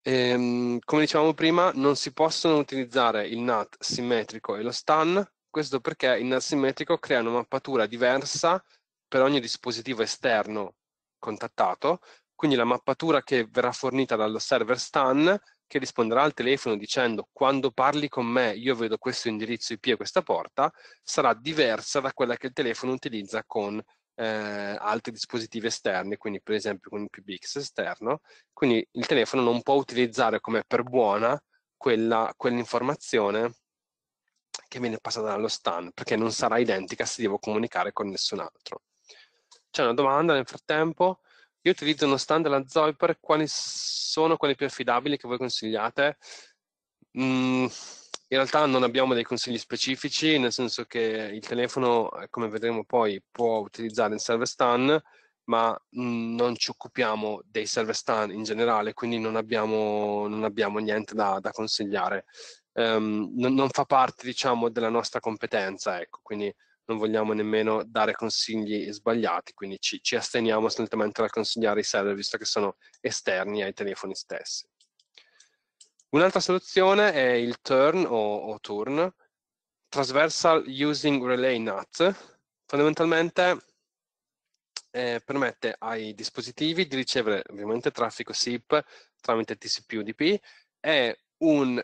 E, ehm, come dicevamo prima, non si possono utilizzare il NAT simmetrico e lo STAN, questo perché il NAT simmetrico crea una mappatura diversa per ogni dispositivo esterno contattato, quindi la mappatura che verrà fornita dallo server STAN che risponderà al telefono dicendo quando parli con me io vedo questo indirizzo IP e questa porta, sarà diversa da quella che il telefono utilizza con eh, altri dispositivi esterni, quindi per esempio con il PBX esterno, quindi il telefono non può utilizzare come per buona quella, quell'informazione che viene passata dallo STAN, perché non sarà identica se devo comunicare con nessun altro. C'è una domanda nel frattempo? Io utilizzo uno standard della Zoiper, quali sono quelli più affidabili che voi consigliate? Mm, in realtà non abbiamo dei consigli specifici, nel senso che il telefono, eh, come vedremo poi, può utilizzare il server stand, ma mm, non ci occupiamo dei server stand in generale, quindi non abbiamo, non abbiamo niente da, da consigliare. Um, non, non, fa parte, diciamo, della nostra competenza, ecco, quindi non vogliamo nemmeno dare consigli sbagliati, quindi ci, ci asteniamo assolutamente dal consigliare i server visto che sono esterni ai telefoni stessi. Un'altra soluzione è il turn o, o turn, Transversal Using Relay NAT, fondamentalmente eh, permette ai dispositivi di ricevere ovviamente traffico SIP tramite TCP UDP, è un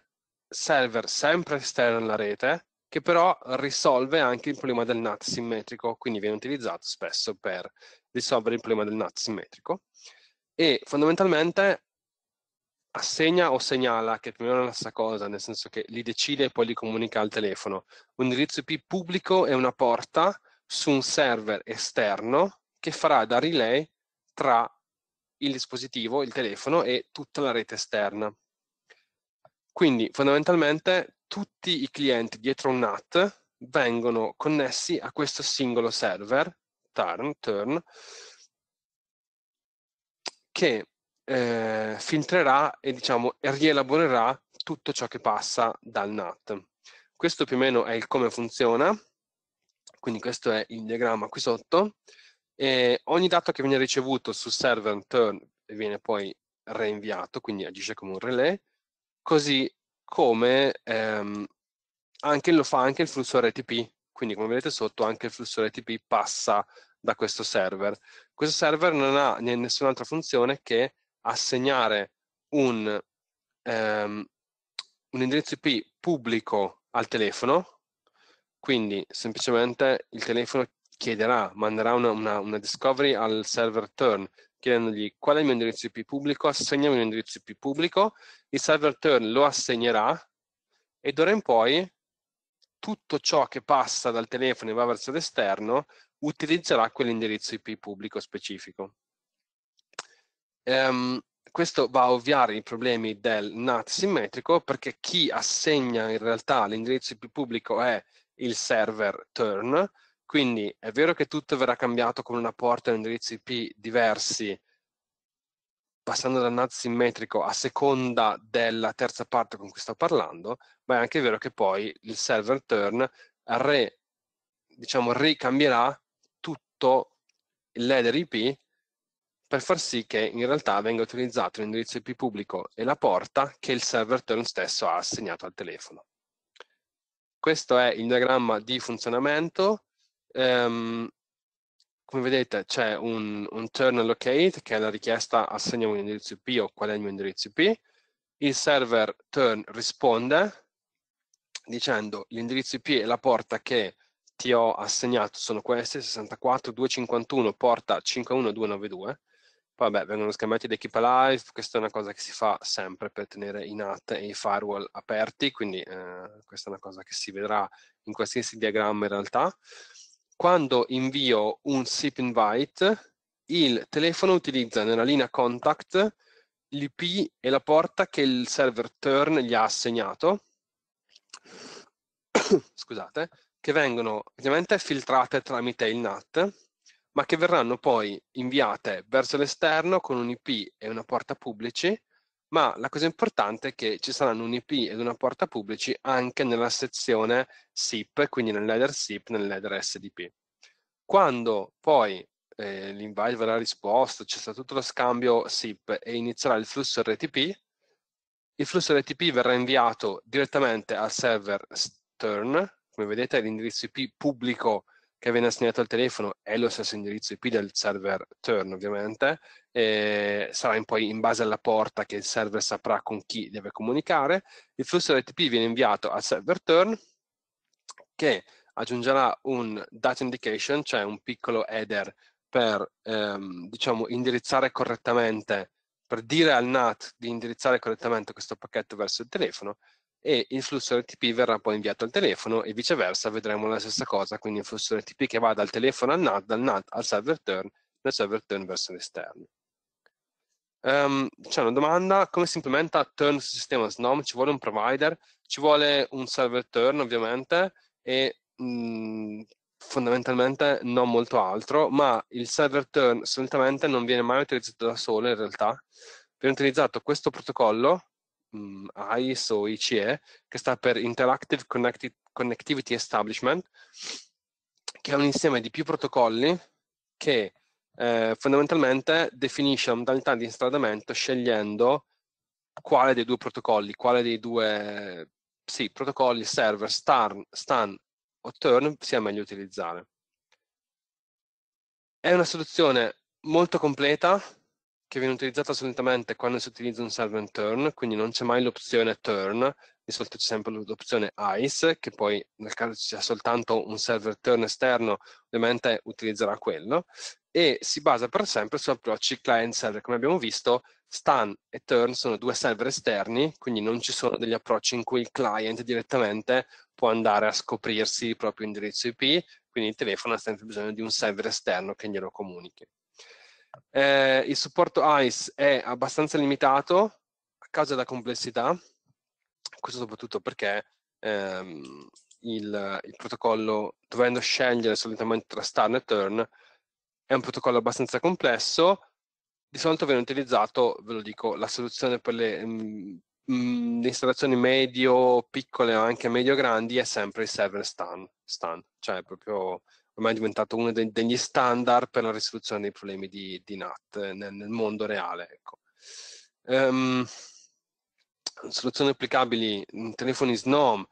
server sempre esterno alla rete, che però risolve anche il problema del NAT simmetrico, quindi viene utilizzato spesso per risolvere il problema del NAT simmetrico e fondamentalmente assegna o segnala, che più o meno è la stessa cosa, nel senso che li decide e poi li comunica al telefono, un indirizzo IP pubblico è una porta su un server esterno che farà da relay tra il dispositivo, il telefono e tutta la rete esterna. Quindi fondamentalmente tutti i clienti dietro un NAT vengono connessi a questo singolo server, turn, turn che eh, filtrerà e diciamo, rielaborerà tutto ciò che passa dal NAT. Questo più o meno è il come funziona, quindi questo è il diagramma qui sotto. E ogni dato che viene ricevuto sul server turn viene poi reinviato, quindi agisce come un relay, così come ehm, anche, lo fa anche il flusso RTP, quindi come vedete sotto anche il flusso RTP passa da questo server. Questo server non ha nessun'altra funzione che assegnare un, ehm, un indirizzo IP pubblico al telefono, quindi semplicemente il telefono chiederà, manderà una, una, una discovery al server turn chiedendogli qual è il mio indirizzo IP pubblico, assegnami un indirizzo IP pubblico, il server turn lo assegnerà e d'ora in poi tutto ciò che passa dal telefono e va verso l'esterno utilizzerà quell'indirizzo IP pubblico specifico. Um, questo va a ovviare i problemi del NAT simmetrico perché chi assegna in realtà l'indirizzo IP pubblico è il server turn, quindi è vero che tutto verrà cambiato con una porta e un indirizzo IP diversi, passando dal NAT simmetrico a seconda della terza parte con cui sto parlando, ma è anche vero che poi il server turn re, diciamo, ricambierà tutto ladder IP per far sì che in realtà venga utilizzato l'indirizzo IP pubblico e la porta che il server turn stesso ha assegnato al telefono. Questo è il diagramma di funzionamento Um, come vedete c'è un, un turn allocate che è la richiesta assegnami un indirizzo IP o qual è il mio indirizzo IP. Il server turn risponde dicendo l'indirizzo IP e la porta che ti ho assegnato sono queste 64251 porta 51292 poi vabbè vengono scambiati da Keep Alive questa è una cosa che si fa sempre per tenere i NAT e i firewall aperti quindi eh, questa è una cosa che si vedrà in qualsiasi diagramma in realtà quando invio un SIP invite, il telefono utilizza nella linea contact l'IP e la porta che il server turn gli ha assegnato, scusate, che vengono ovviamente filtrate tramite il NAT, ma che verranno poi inviate verso l'esterno con un IP e una porta pubblici ma la cosa importante è che ci saranno un IP ed una porta pubblici anche nella sezione SIP, quindi nel header SIP, nell'header SDP. Quando poi eh, l'invite verrà risposto, ci sarà tutto lo scambio SIP e inizierà il flusso RTP, il flusso RTP verrà inviato direttamente al server stern, come vedete è l'indirizzo IP pubblico che viene assegnato al telefono è lo stesso indirizzo IP del server turn ovviamente, e sarà poi in base alla porta che il server saprà con chi deve comunicare, il flusso RTP viene inviato al server turn che aggiungerà un data indication, cioè un piccolo header per ehm, diciamo, indirizzare correttamente, per dire al NAT di indirizzare correttamente questo pacchetto verso il telefono e il flusso RTP verrà poi inviato al telefono e viceversa vedremo la stessa cosa, quindi il flusso RTP che va dal telefono al NAT, dal NAT al server turn, dal server turn verso l'esterno. Um, c'è una domanda, come si implementa turn sul sistema SNOM? Ci vuole un provider? Ci vuole un server turn ovviamente e mh, mm, fondamentalmente non molto altro, ma il server turn solitamente non viene mai utilizzato da solo in realtà, viene utilizzato questo protocollo Mm, ISO ICE, che sta per Interactive Connecti Connectivity Establishment, che è un insieme di più protocolli che eh, fondamentalmente definisce la modalità di instradamento scegliendo quale dei due protocolli, quale dei due sì, protocolli, server, star, stan o turn sia meglio utilizzare. È una soluzione molto completa, che viene utilizzata solitamente quando si utilizza un serve and turn, quindi non c'è mai l'opzione turn, di solito c'è sempre l'opzione ICE, che poi nel caso ci sia soltanto un server turn esterno, ovviamente utilizzerà quello, e si basa per sempre su approcci client-server. Come abbiamo visto, Stan e Turn sono due server esterni, quindi non ci sono degli approcci in cui il client direttamente può andare a scoprirsi il proprio indirizzo IP, quindi il telefono ha sempre bisogno di un server esterno che glielo comunichi. Eh, il supporto ICE è abbastanza limitato a causa della complessità, questo soprattutto perché ehm, il, il, protocollo, dovendo scegliere solitamente tra Stun e turn, è un protocollo abbastanza complesso. Di solito viene utilizzato, ve lo dico, la soluzione per le, mh, mm, mh, mm, installazioni medio, piccole o anche medio grandi è sempre il server stun, stun cioè proprio ormai è diventato uno de- degli standard per la risoluzione dei problemi di, di NAT eh, nel, nel, mondo reale. Ecco. Um, soluzioni applicabili in telefoni SNOM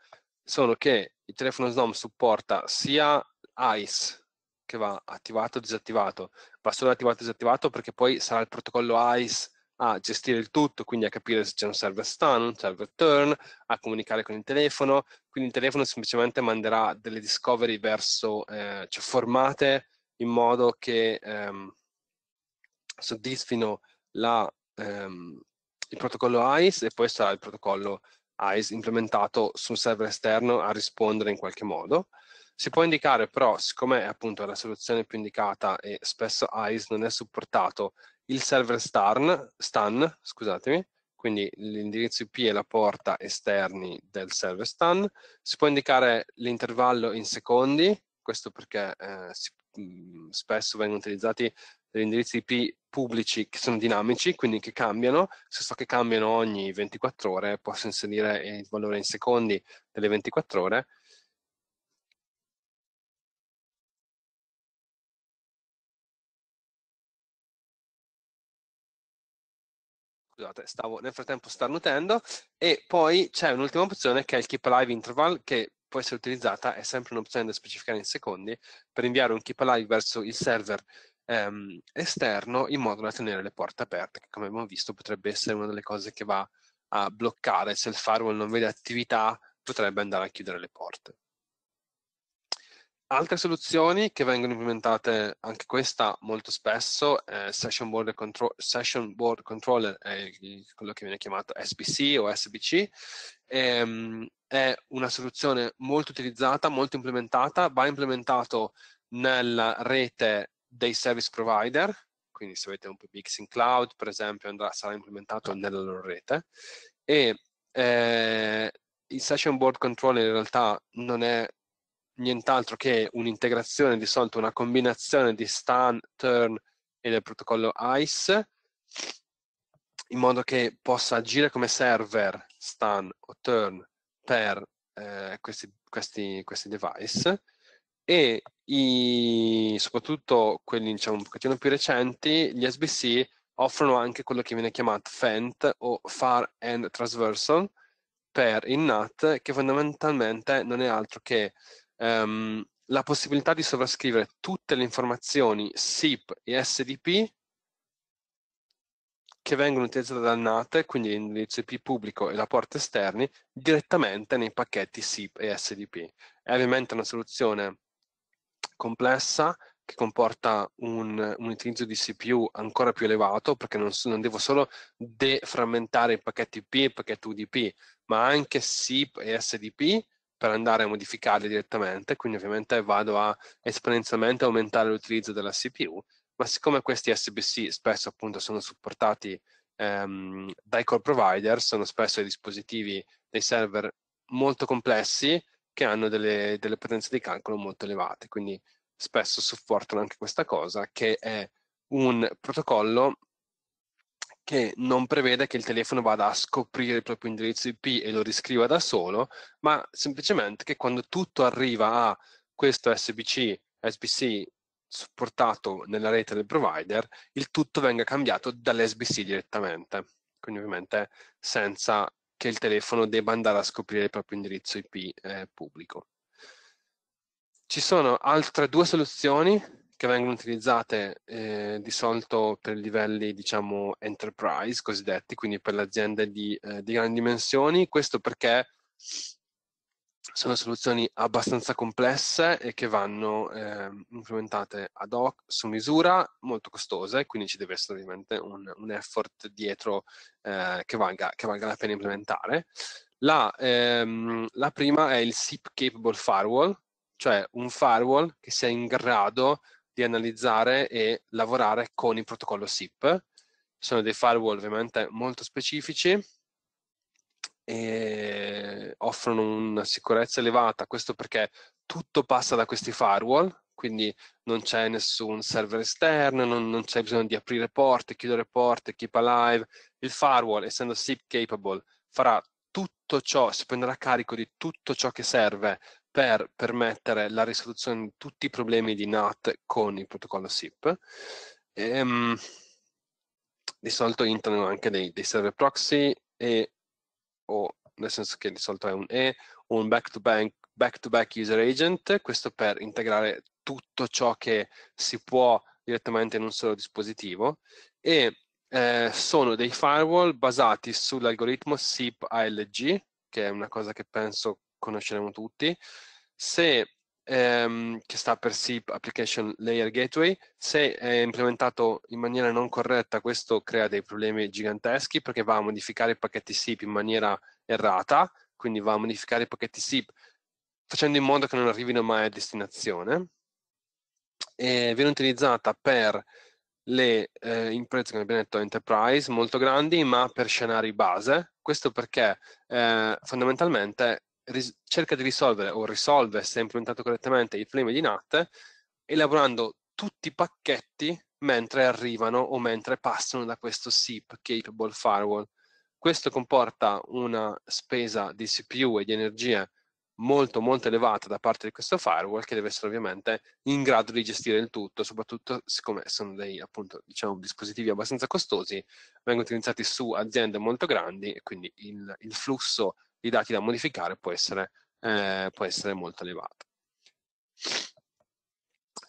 sono che il telefono SNOM supporta sia ICE che va attivato o disattivato, va solo attivato o disattivato perché poi sarà il protocollo ICE a gestire il tutto, quindi a capire se c'è un server stun, un server turn, a comunicare con il telefono, quindi il telefono semplicemente manderà delle discovery verso, eh, cioè formate in modo che ehm, soddisfino la, ehm, il protocollo ICE e poi sarà il protocollo ICE implementato su un server esterno a rispondere in qualche modo. Si può indicare però, siccome è appunto la soluzione più indicata e spesso ICE non è supportato il server stan, stan scusatemi, quindi l'indirizzo IP e la porta esterni del server stan. Si può indicare l'intervallo in secondi, questo perché eh, si, mh, mm, spesso vengono utilizzati degli indirizzi IP pubblici che sono dinamici, quindi che cambiano. Se so che cambiano ogni 24 ore, posso inserire il valore in secondi delle 24 ore scusate, stavo nel frattempo starnutendo, e poi c'è un'ultima opzione che è il Keep Alive Interval, che può essere utilizzata, è sempre un'opzione da specificare in secondi, per inviare un Keep Alive verso il server ehm, esterno in modo da tenere le porte aperte, che come abbiamo visto potrebbe essere una delle cose che va a bloccare, se il firewall non vede attività potrebbe andare a chiudere le porte. Altre soluzioni che vengono implementate, anche questa molto spesso, eh, Session, Board Contro Session Board Controller è quello che viene chiamato SBC o SBC, ehm, è una soluzione molto utilizzata, molto implementata, va implementato nella rete dei service provider, quindi se avete un PBX in cloud, per esempio, andrà, sarà implementato nella loro rete, e eh, il Session Board Controller in realtà non è nient'altro che un'integrazione, di solito una combinazione di Stan, turn e del protocollo ICE, in modo che possa agire come server Stan o turn per eh, questi, questi, questi device e i, soprattutto quelli diciamo, un pochettino più recenti, gli SBC offrono anche quello che viene chiamato FENT o Far End Transversal per il NAT, che fondamentalmente non è altro che ehm, la possibilità di sovrascrivere tutte le informazioni SIP e SDP che vengono utilizzate dal NAT, quindi l'indirizzo IP pubblico e la porta esterni, direttamente nei pacchetti SIP e SDP. È ovviamente una soluzione complessa che comporta un, un utilizzo di CPU ancora più elevato perché non, non devo solo deframmentare i pacchetti IP e i pacchetti UDP, ma anche SIP e SDP per andare a modificarli direttamente, quindi ovviamente vado a esponenzialmente aumentare l'utilizzo della CPU, ma siccome questi SBC spesso appunto sono supportati ehm, dai core provider, sono spesso dispositivi dei server molto complessi che hanno delle, delle potenze di calcolo molto elevate, quindi spesso supportano anche questa cosa che è un protocollo che non prevede che il telefono vada a scoprire il proprio indirizzo IP e lo riscriva da solo, ma semplicemente che quando tutto arriva a questo SBC, SBC supportato nella rete del provider, il tutto venga cambiato dall'SBC direttamente, quindi ovviamente senza che il telefono debba andare a scoprire il proprio indirizzo IP eh, pubblico. Ci sono altre due soluzioni che vengono utilizzate eh, di solito per livelli, diciamo, enterprise cosiddetti, quindi per le aziende di, eh, di grandi dimensioni. Questo perché sono soluzioni abbastanza complesse e che vanno eh, implementate ad hoc, su misura, molto costose, quindi ci deve essere ovviamente un, un effort dietro eh, che, valga, che, valga, la pena implementare. La, ehm, la prima è il SIP Capable Firewall, cioè un firewall che sia in grado di analizzare e lavorare con il protocollo SIP. Sono dei firewall ovviamente molto specifici e offrono una sicurezza elevata, questo perché tutto passa da questi firewall, quindi non c'è nessun server esterno, non, non c'è bisogno di aprire porte, chiudere porte, keep alive. Il firewall, essendo SIP capable, farà tutto ciò, si prenderà carico di tutto ciò che serve per permettere la risoluzione di tutti i problemi di NAT con il protocollo SIP. E, um, di solito entrano anche dei, dei server proxy e, o nel senso che di solito è un E un back-to-back back back user agent, questo per integrare tutto ciò che si può direttamente in un solo dispositivo e eh, sono dei firewall basati sull'algoritmo SIP ALG, che è una cosa che penso conosceremo tutti, se, ehm, che sta per SIP Application Layer Gateway, se è implementato in maniera non corretta questo crea dei problemi giganteschi perché va a modificare i pacchetti SIP in maniera errata, quindi va a modificare i pacchetti SIP facendo in modo che non arrivino mai a destinazione. E viene utilizzata per le eh, imprese, come abbiamo detto, enterprise molto grandi, ma per scenari base. Questo perché eh, fondamentalmente cerca di risolvere o risolve, se implementato correttamente, i problemi di NAT elaborando tutti i pacchetti mentre arrivano o mentre passano da questo SIP, Capable Firewall. Questo comporta una spesa di CPU e di energie molto molto elevata da parte di questo firewall che deve essere ovviamente in grado di gestire il tutto, soprattutto siccome sono dei appunto diciamo dispositivi abbastanza costosi, vengono utilizzati su aziende molto grandi e quindi il, il flusso di dati da modificare può essere, eh, può essere molto elevato.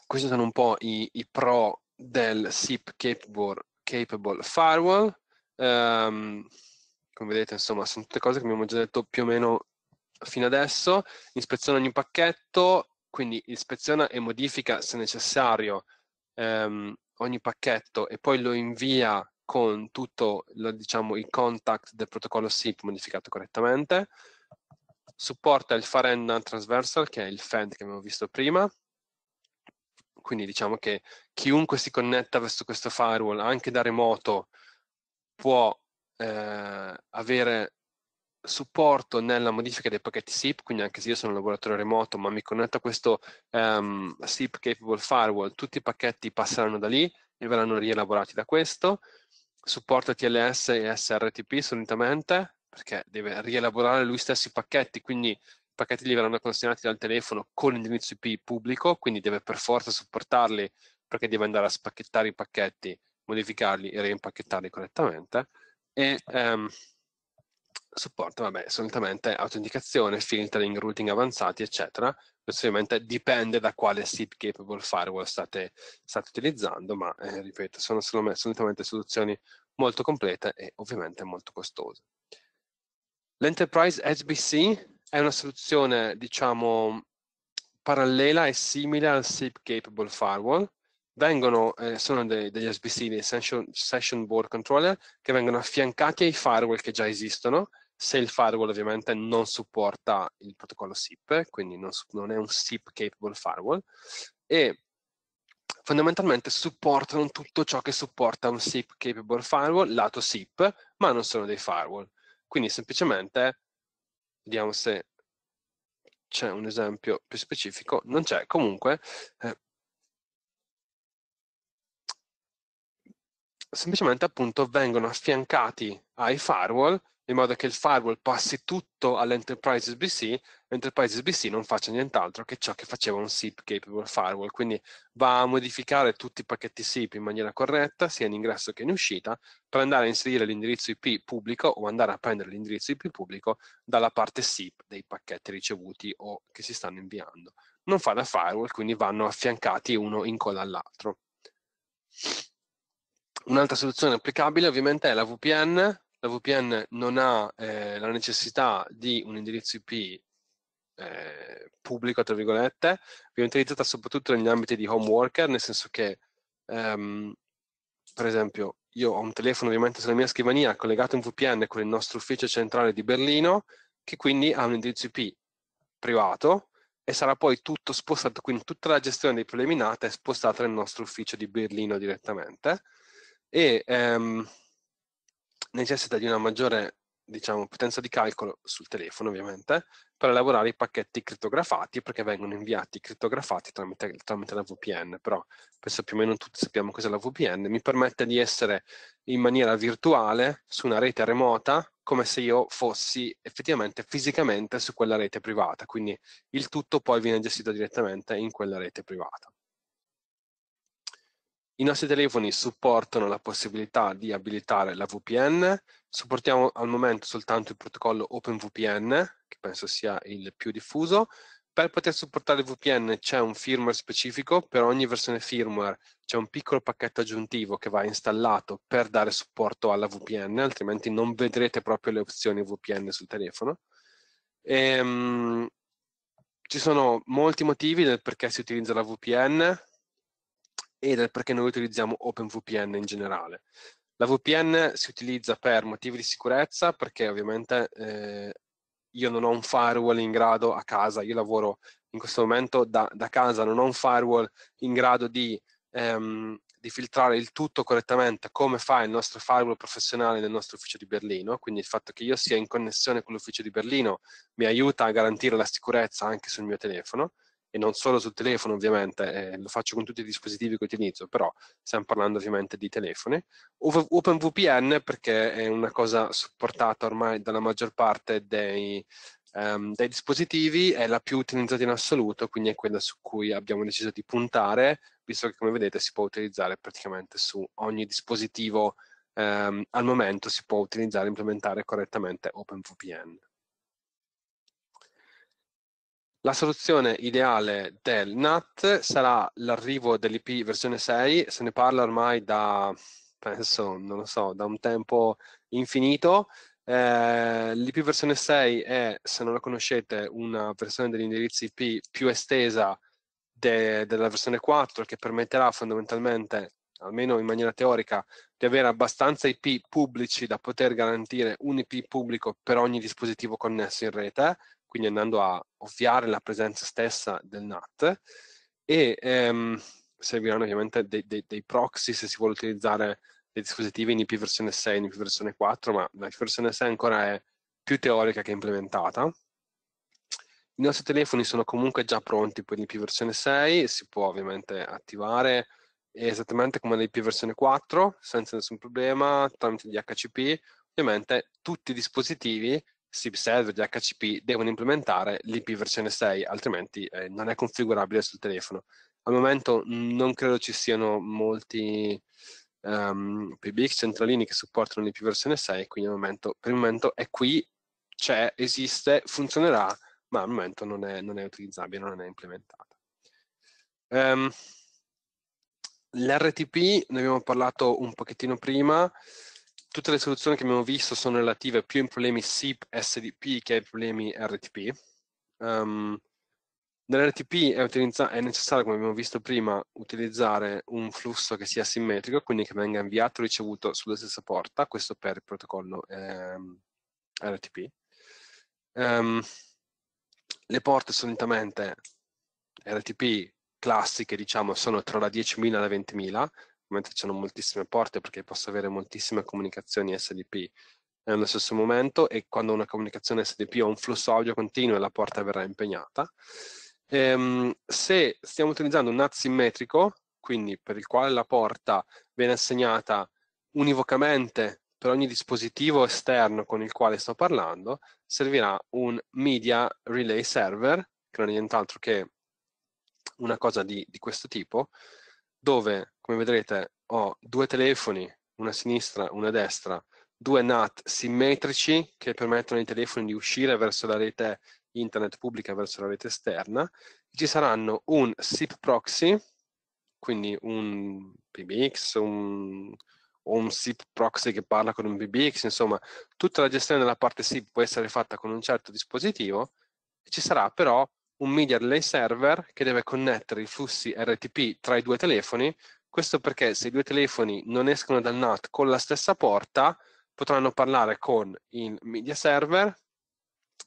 Questi sono un po' i, i pro del SIP Capable, capable Firewall. Um, come vedete, insomma, sono tutte cose che abbiamo già detto più o meno fino adesso. Ispeziona ogni pacchetto, quindi ispeziona e modifica se necessario um, ogni pacchetto e poi lo invia con tutto lo, diciamo, il contact del protocollo SIP modificato correttamente, supporta il far transversal che è il FED che abbiamo visto prima, quindi diciamo che chiunque si connetta verso questo firewall, anche da remoto, può eh, avere supporto nella modifica dei pacchetti SIP, quindi anche se io sono un lavoratore remoto ma mi connetto a questo um, SIP Capable Firewall, tutti i pacchetti passeranno da lì e verranno rielaborati da questo supporta TLS e SRTP solitamente, perché deve rielaborare lui stesso i pacchetti, quindi i pacchetti gli verranno consegnati dal telefono con l'indirizzo IP pubblico, quindi deve per forza supportarli perché deve andare a spacchettare i pacchetti, modificarli e reimpacchettarli correttamente. E, um, supporta, vabbè, solitamente autenticazione, filtering, routing avanzati, eccetera. Questo ovviamente dipende da quale SIP capable firewall state, state utilizzando, ma eh, ripeto, sono solitamente soluzioni molto complete e ovviamente molto costose. L'Enterprise HBC è una soluzione, diciamo, parallela e simile al SIP capable firewall, vengono, eh, sono de- degli SBC, dei session, session Board Controller, che vengono affiancati ai firewall che già esistono, se il firewall ovviamente non supporta il protocollo SIP, quindi non, non è un SIP capable firewall, e fondamentalmente supportano tutto ciò che supporta un SIP capable firewall, lato SIP, ma non sono dei firewall. Quindi semplicemente, vediamo se c'è un esempio più specifico, non c'è, comunque eh, semplicemente appunto vengono affiancati ai firewall in modo che il firewall passi tutto all'enterprise SBC, l'enterprise SBC non faccia nient'altro che ciò che faceva un SIP capable firewall, quindi va a modificare tutti i pacchetti SIP in maniera corretta, sia in ingresso che in uscita, per andare a inserire l'indirizzo IP pubblico o andare a prendere l'indirizzo IP pubblico dalla parte SIP dei pacchetti ricevuti o che si stanno inviando. Non fa da firewall, quindi vanno affiancati uno in coda all'altro. Un'altra soluzione applicabile ovviamente è la VPN. La VPN non ha eh, la necessità di un indirizzo IP eh, pubblico, tra virgolette, viene utilizzata soprattutto negli ambiti di home worker, nel senso che, ehm, per esempio, io ho un telefono ovviamente sulla mia scrivania collegato in VPN con il nostro ufficio centrale di Berlino, che quindi ha un indirizzo IP privato e sarà poi tutto spostato, quindi tutta la gestione dei problemi NAT è spostata nel nostro ufficio di Berlino direttamente e ehm, necessita di una maggiore diciamo, potenza di calcolo sul telefono ovviamente per elaborare i pacchetti crittografati perché vengono inviati crittografati tramite, tramite la VPN, però penso più o meno tutti sappiamo cos'è la VPN, mi permette di essere in maniera virtuale su una rete remota come se io fossi effettivamente fisicamente su quella rete privata, quindi il tutto poi viene gestito direttamente in quella rete privata. I nostri telefoni supportano la possibilità di abilitare la VPN, supportiamo al momento soltanto il protocollo OpenVPN, che penso sia il più diffuso. Per poter supportare il VPN c'è un firmware specifico, per ogni versione firmware c'è un piccolo pacchetto aggiuntivo che va installato per dare supporto alla VPN, altrimenti non vedrete proprio le opzioni VPN sul telefono. E, um, ci sono molti motivi del perché si utilizza la VPN, ed è perché noi utilizziamo OpenVPN in generale. La VPN si utilizza per motivi di sicurezza perché ovviamente eh, io non ho un firewall in grado a casa, io lavoro in questo momento da, da casa, non ho un firewall in grado di, ehm, di, filtrare il tutto correttamente come fa il nostro firewall professionale nel nostro ufficio di Berlino, quindi il fatto che io sia in connessione con l'ufficio di Berlino mi aiuta a garantire la sicurezza anche sul mio telefono e non solo sul telefono ovviamente, eh, lo faccio con tutti i dispositivi che utilizzo, però stiamo parlando ovviamente di telefoni. OpenVPN perché è una cosa supportata ormai dalla maggior parte dei, um, dei dispositivi, è la più utilizzata in assoluto, quindi è quella su cui abbiamo deciso di puntare, visto che come vedete si può utilizzare praticamente su ogni dispositivo um, al momento si può utilizzare e implementare correttamente OpenVPN. La soluzione ideale del NAT sarà l'arrivo dell'IP versione 6, se ne parla ormai da, penso, non lo so, da un tempo infinito. Eh, L'IP versione 6 è, se non la conoscete, una versione degli indirizzi IP più estesa de della versione 4 che permetterà fondamentalmente, almeno in maniera teorica, di avere abbastanza IP pubblici da poter garantire un IP pubblico per ogni dispositivo connesso in rete quindi andando a ovviare la presenza stessa del NAT e ehm, serviranno ovviamente dei, dei, dei, proxy se si vuole utilizzare dei dispositivi in IP versione 6, in IP versione 4, ma la IP versione 6 ancora è più teorica che implementata. I nostri telefoni sono comunque già pronti per l'IP versione 6, si può ovviamente attivare esattamente come l'IP versione 4, senza nessun problema, tramite DHCP. Ovviamente tutti i dispositivi SIP server di HCP devono implementare l'IP versione 6, altrimenti eh, non è configurabile sul telefono. Al momento non credo ci siano molti um, ehm, PBX centralini che supportano l'IP versione 6, quindi al momento, per il momento è qui, c'è, esiste, funzionerà, ma al momento non è, non è utilizzabile, non è implementata. Um, ehm, L'RTP, ne abbiamo parlato un pochettino prima, tutte le soluzioni che abbiamo visto sono relative più ai problemi SIP, SDP che ai problemi RTP. Um, ehm, Nell'RTP è, è, necessario, come abbiamo visto prima, utilizzare un flusso che sia simmetrico, quindi che venga inviato e ricevuto sulla stessa porta, questo per il protocollo ehm, RTP. Um, ehm, le porte solitamente RTP classiche, diciamo, sono tra la 10.000 e la 20.000, ovviamente ci sono moltissime porte perché posso avere moltissime comunicazioni SDP eh, nello stesso momento e quando una comunicazione SDP ha un flusso audio continuo la porta verrà impegnata. Ehm, se stiamo utilizzando un NAT simmetrico, quindi per il quale la porta viene assegnata univocamente per ogni dispositivo esterno con il quale sto parlando, servirà un media relay server, che non è nient'altro che una cosa di, di questo tipo, dove, come vedrete, ho due telefoni, una sinistra, e una destra, due NAT simmetrici che permettono ai telefoni di uscire verso la rete internet pubblica, verso la rete esterna. Ci saranno un SIP proxy, quindi un PBX, un, o un SIP proxy che parla con un PBX, insomma, tutta la gestione della parte SIP può essere fatta con un certo dispositivo, ci sarà però un media relay server che deve connettere i flussi RTP tra i due telefoni, questo perché se i due telefoni non escono dal NAT con la stessa porta, potranno parlare con il media server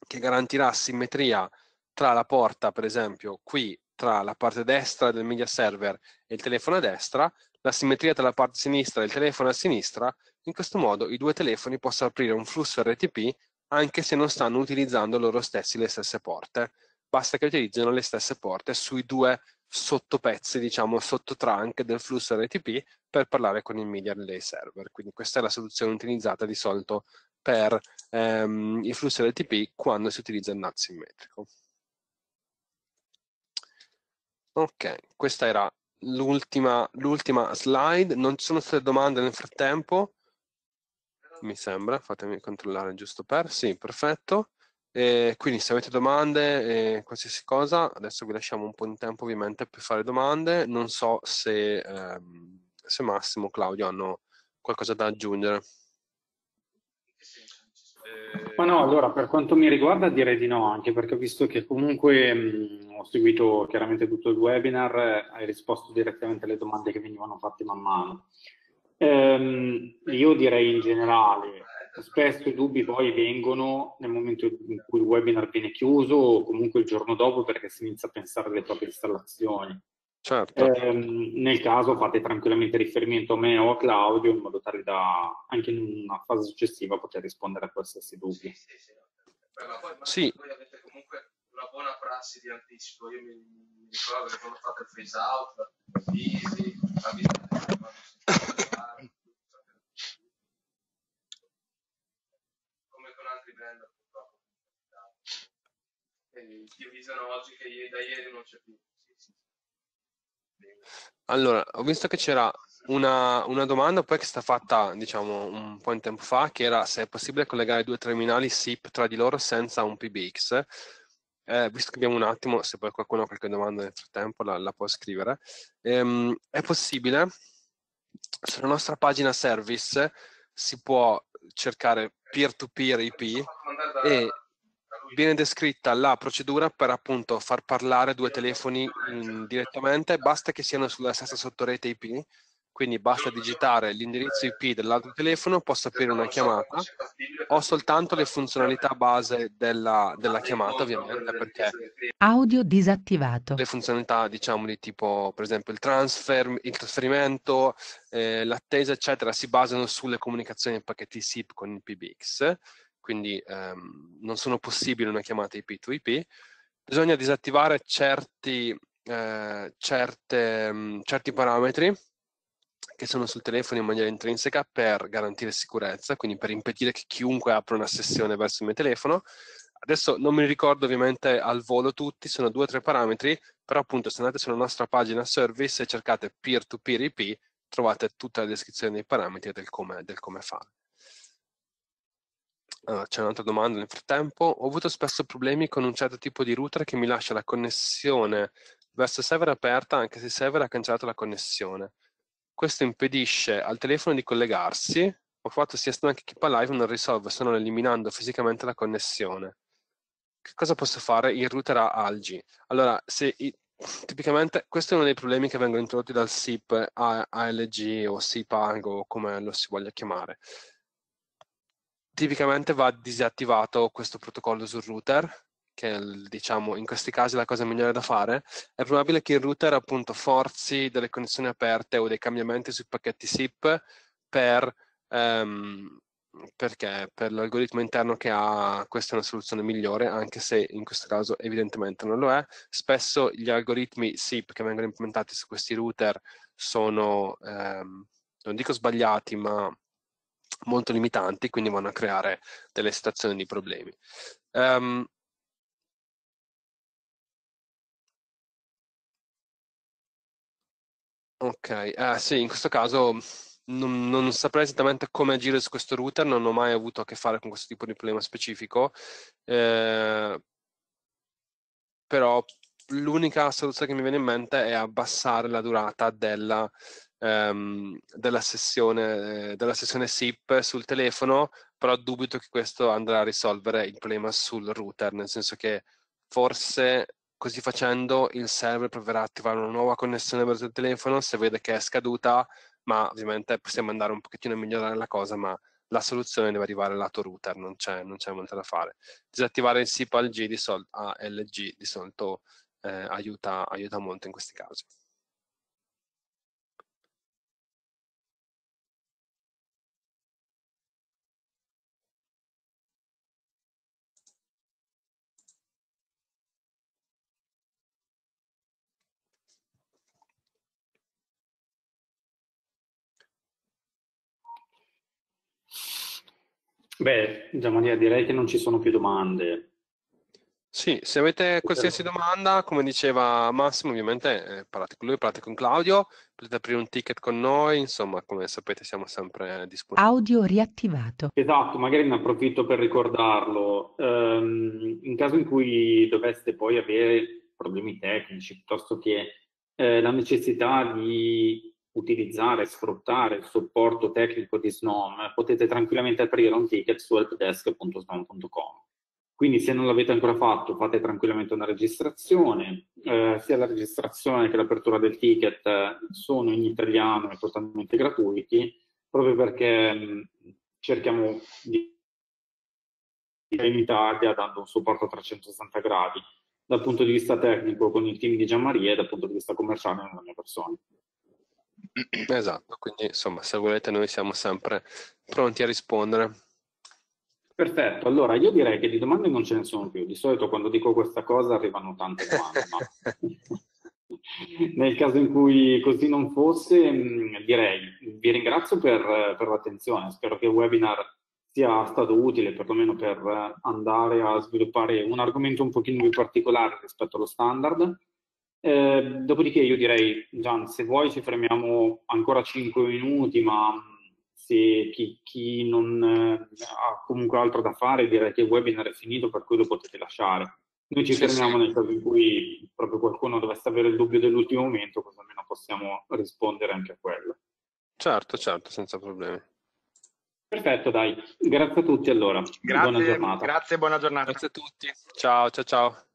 che garantirà simmetria tra la porta, per esempio, qui tra la parte destra del media server e il telefono a destra, la simmetria tra la parte sinistra e il telefono a sinistra, in questo modo i due telefoni possono aprire un flusso RTP anche se non stanno utilizzando loro stessi le stesse porte basta che utilizzino le stesse porte sui due sottopezzi, diciamo, sottotrunk del flusso RTP per parlare con il media relay server. Quindi questa è la soluzione utilizzata di solito per ehm, il flusso RTP quando si utilizza il NAT simmetrico. Ok, questa era l'ultima slide. Non ci sono state domande nel frattempo? Mi sembra, fatemi controllare giusto per. Sì, perfetto. E quindi se avete domande, eh, qualsiasi cosa, adesso vi lasciamo un po' di tempo ovviamente per fare domande. Non so se, ehm, se Massimo o Claudio hanno qualcosa da aggiungere. Ma no, allora per quanto mi riguarda direi di no, anche perché ho visto che comunque mh, ho seguito chiaramente tutto il webinar, eh, hai risposto direttamente alle domande che venivano fatte man mano. Ehm, io direi in generale, spesso i dubbi poi vengono nel momento in cui il webinar viene chiuso o comunque il giorno dopo perché si inizia a pensare alle proprie installazioni. Certo. Eh, nel caso fate tranquillamente riferimento a me o a Claudio in modo tale da anche in una fase successiva poter rispondere a qualsiasi dubbio. Sì, sì, sì. ma poi, ma sì. voi avete comunque una buona prassi di anticipo. Io mi, mi ricordo che quando fate il freeze out, easy, la vita eh, divisano oggi che da ieri non c'è più. Sì, sì. Allora, ho visto che c'era una, una, domanda poi che è stata fatta diciamo un po' in tempo fa che era se è possibile collegare due terminali SIP tra di loro senza un PBX eh, visto che abbiamo un attimo se poi qualcuno ha qualche domanda nel frattempo la, la può scrivere ehm, è possibile sulla nostra pagina service si può cercare peer-to-peer IP e viene descritta la procedura per appunto far parlare due telefoni in, mm, direttamente, basta che siano sulla stessa sottorete IP, quindi basta digitare l'indirizzo IP dell'altro telefono, posso aprire una chiamata, ho soltanto le funzionalità base della, della chiamata ovviamente perché... Audio disattivato. Le funzionalità diciamo di tipo per esempio il transfer, il trasferimento, eh, l'attesa eccetera si basano sulle comunicazioni in pacchetti SIP con il PBX quindi ehm, non sono possibili una chiamata IP2IP, bisogna disattivare certi, eh, certe, mh, mm, certi parametri che sono sul telefono in maniera intrinseca per garantire sicurezza, quindi per impedire che chiunque apra una sessione verso il mio telefono. Adesso non mi ricordo ovviamente al volo tutti, sono due o tre parametri, però appunto se andate sulla nostra pagina service e cercate peer-to-peer IP, trovate tutta la descrizione dei parametri e del come, del come fare. Ah, c'è un'altra domanda nel frattempo. Ho avuto spesso problemi con un certo tipo di router che mi lascia la connessione verso server aperta anche se il server ha cancellato la connessione. Questo impedisce al telefono di collegarsi. Ho fatto sia Stone che Keep Alive non risolve se non eliminando fisicamente la connessione. Che cosa posso fare? Il router ha algi. Allora, se i, tipicamente questo è uno dei problemi che vengono introdotti dal SIP ALG o SIP o come lo si voglia chiamare tipicamente va disattivato questo protocollo sul router, che diciamo in questi casi è la cosa migliore da fare, è probabile che il router appunto forzi delle connessioni aperte o dei cambiamenti sui pacchetti SIP per, um, perché per l'algoritmo interno che ha questa è una soluzione migliore, anche se in questo caso evidentemente non lo è. Spesso gli algoritmi SIP che vengono implementati su questi router sono, um, non dico sbagliati, ma molto limitanti, quindi vanno a creare delle situazioni di problemi. Um, ok, uh, sì, in questo caso non, non, saprei esattamente come agire su questo router, non ho mai avuto a che fare con questo tipo di problema specifico, eh, però l'unica soluzione che mi viene in mente è abbassare la durata della, ehm, della, sessione, eh, della sessione SIP sul telefono, però dubito che questo andrà a risolvere il problema sul router, nel senso che forse così facendo il server proverà a attivare una nuova connessione verso il telefono se vede che è scaduta, ma ovviamente possiamo andare un pochettino a migliorare la cosa, ma la soluzione deve arrivare lato router, non c'è, non c'è molto da fare. Disattivare il SIP ALG di solito, ALG di solito eh, aiuta, aiuta molto in questi casi. Beh, Gianmaria, direi che non ci sono più domande. Sì, se avete qualsiasi domanda, come diceva Massimo, ovviamente eh, parlate con lui, parlate con Claudio, potete aprire un ticket con noi, insomma, come sapete siamo sempre disponibili. Audio riattivato. Esatto, magari ne approfitto per ricordarlo. Um, in caso in cui doveste poi avere problemi tecnici, piuttosto che eh, la necessità di utilizzare, sfruttare il supporto tecnico di Snom, potete tranquillamente aprire un ticket su helpdesk.snom.com. Quindi se non l'avete ancora fatto, fate tranquillamente una registrazione. Eh, sia la registrazione che l'apertura del ticket eh, sono in italiano e totalmente gratuiti, proprio perché cerchiamo di in Italia dando un supporto a 360 gradi dal punto di vista tecnico con il team di Gianmaria e dal punto di vista commerciale nella mia persona. Esatto, quindi insomma se volete noi siamo sempre pronti a rispondere. Perfetto, allora io direi che di domande non ce ne sono più, di solito quando dico questa cosa arrivano tante domande, ma... nel caso in cui così non fosse, mm, direi vi ringrazio per, per, l'attenzione, spero che il webinar sia stato utile perlomeno per andare a sviluppare un argomento un pochino più particolare rispetto allo standard Ehm, dopodiché io direi, Gian, se vuoi ci fermiamo ancora 5 minuti, ma mm, se chi, chi non eh, ha comunque altro da fare direi che il webinar è finito, per cui lo potete lasciare. Noi ci sì, fermiamo sì. nel caso in cui proprio qualcuno dovesse avere il dubbio dell'ultimo momento, così almeno possiamo rispondere anche a quello. Certo, certo, senza problemi. Perfetto, dai. Grazie a tutti allora. Grazie, buona giornata. Grazie, buona giornata. Grazie a tutti. Ciao, ciao, ciao.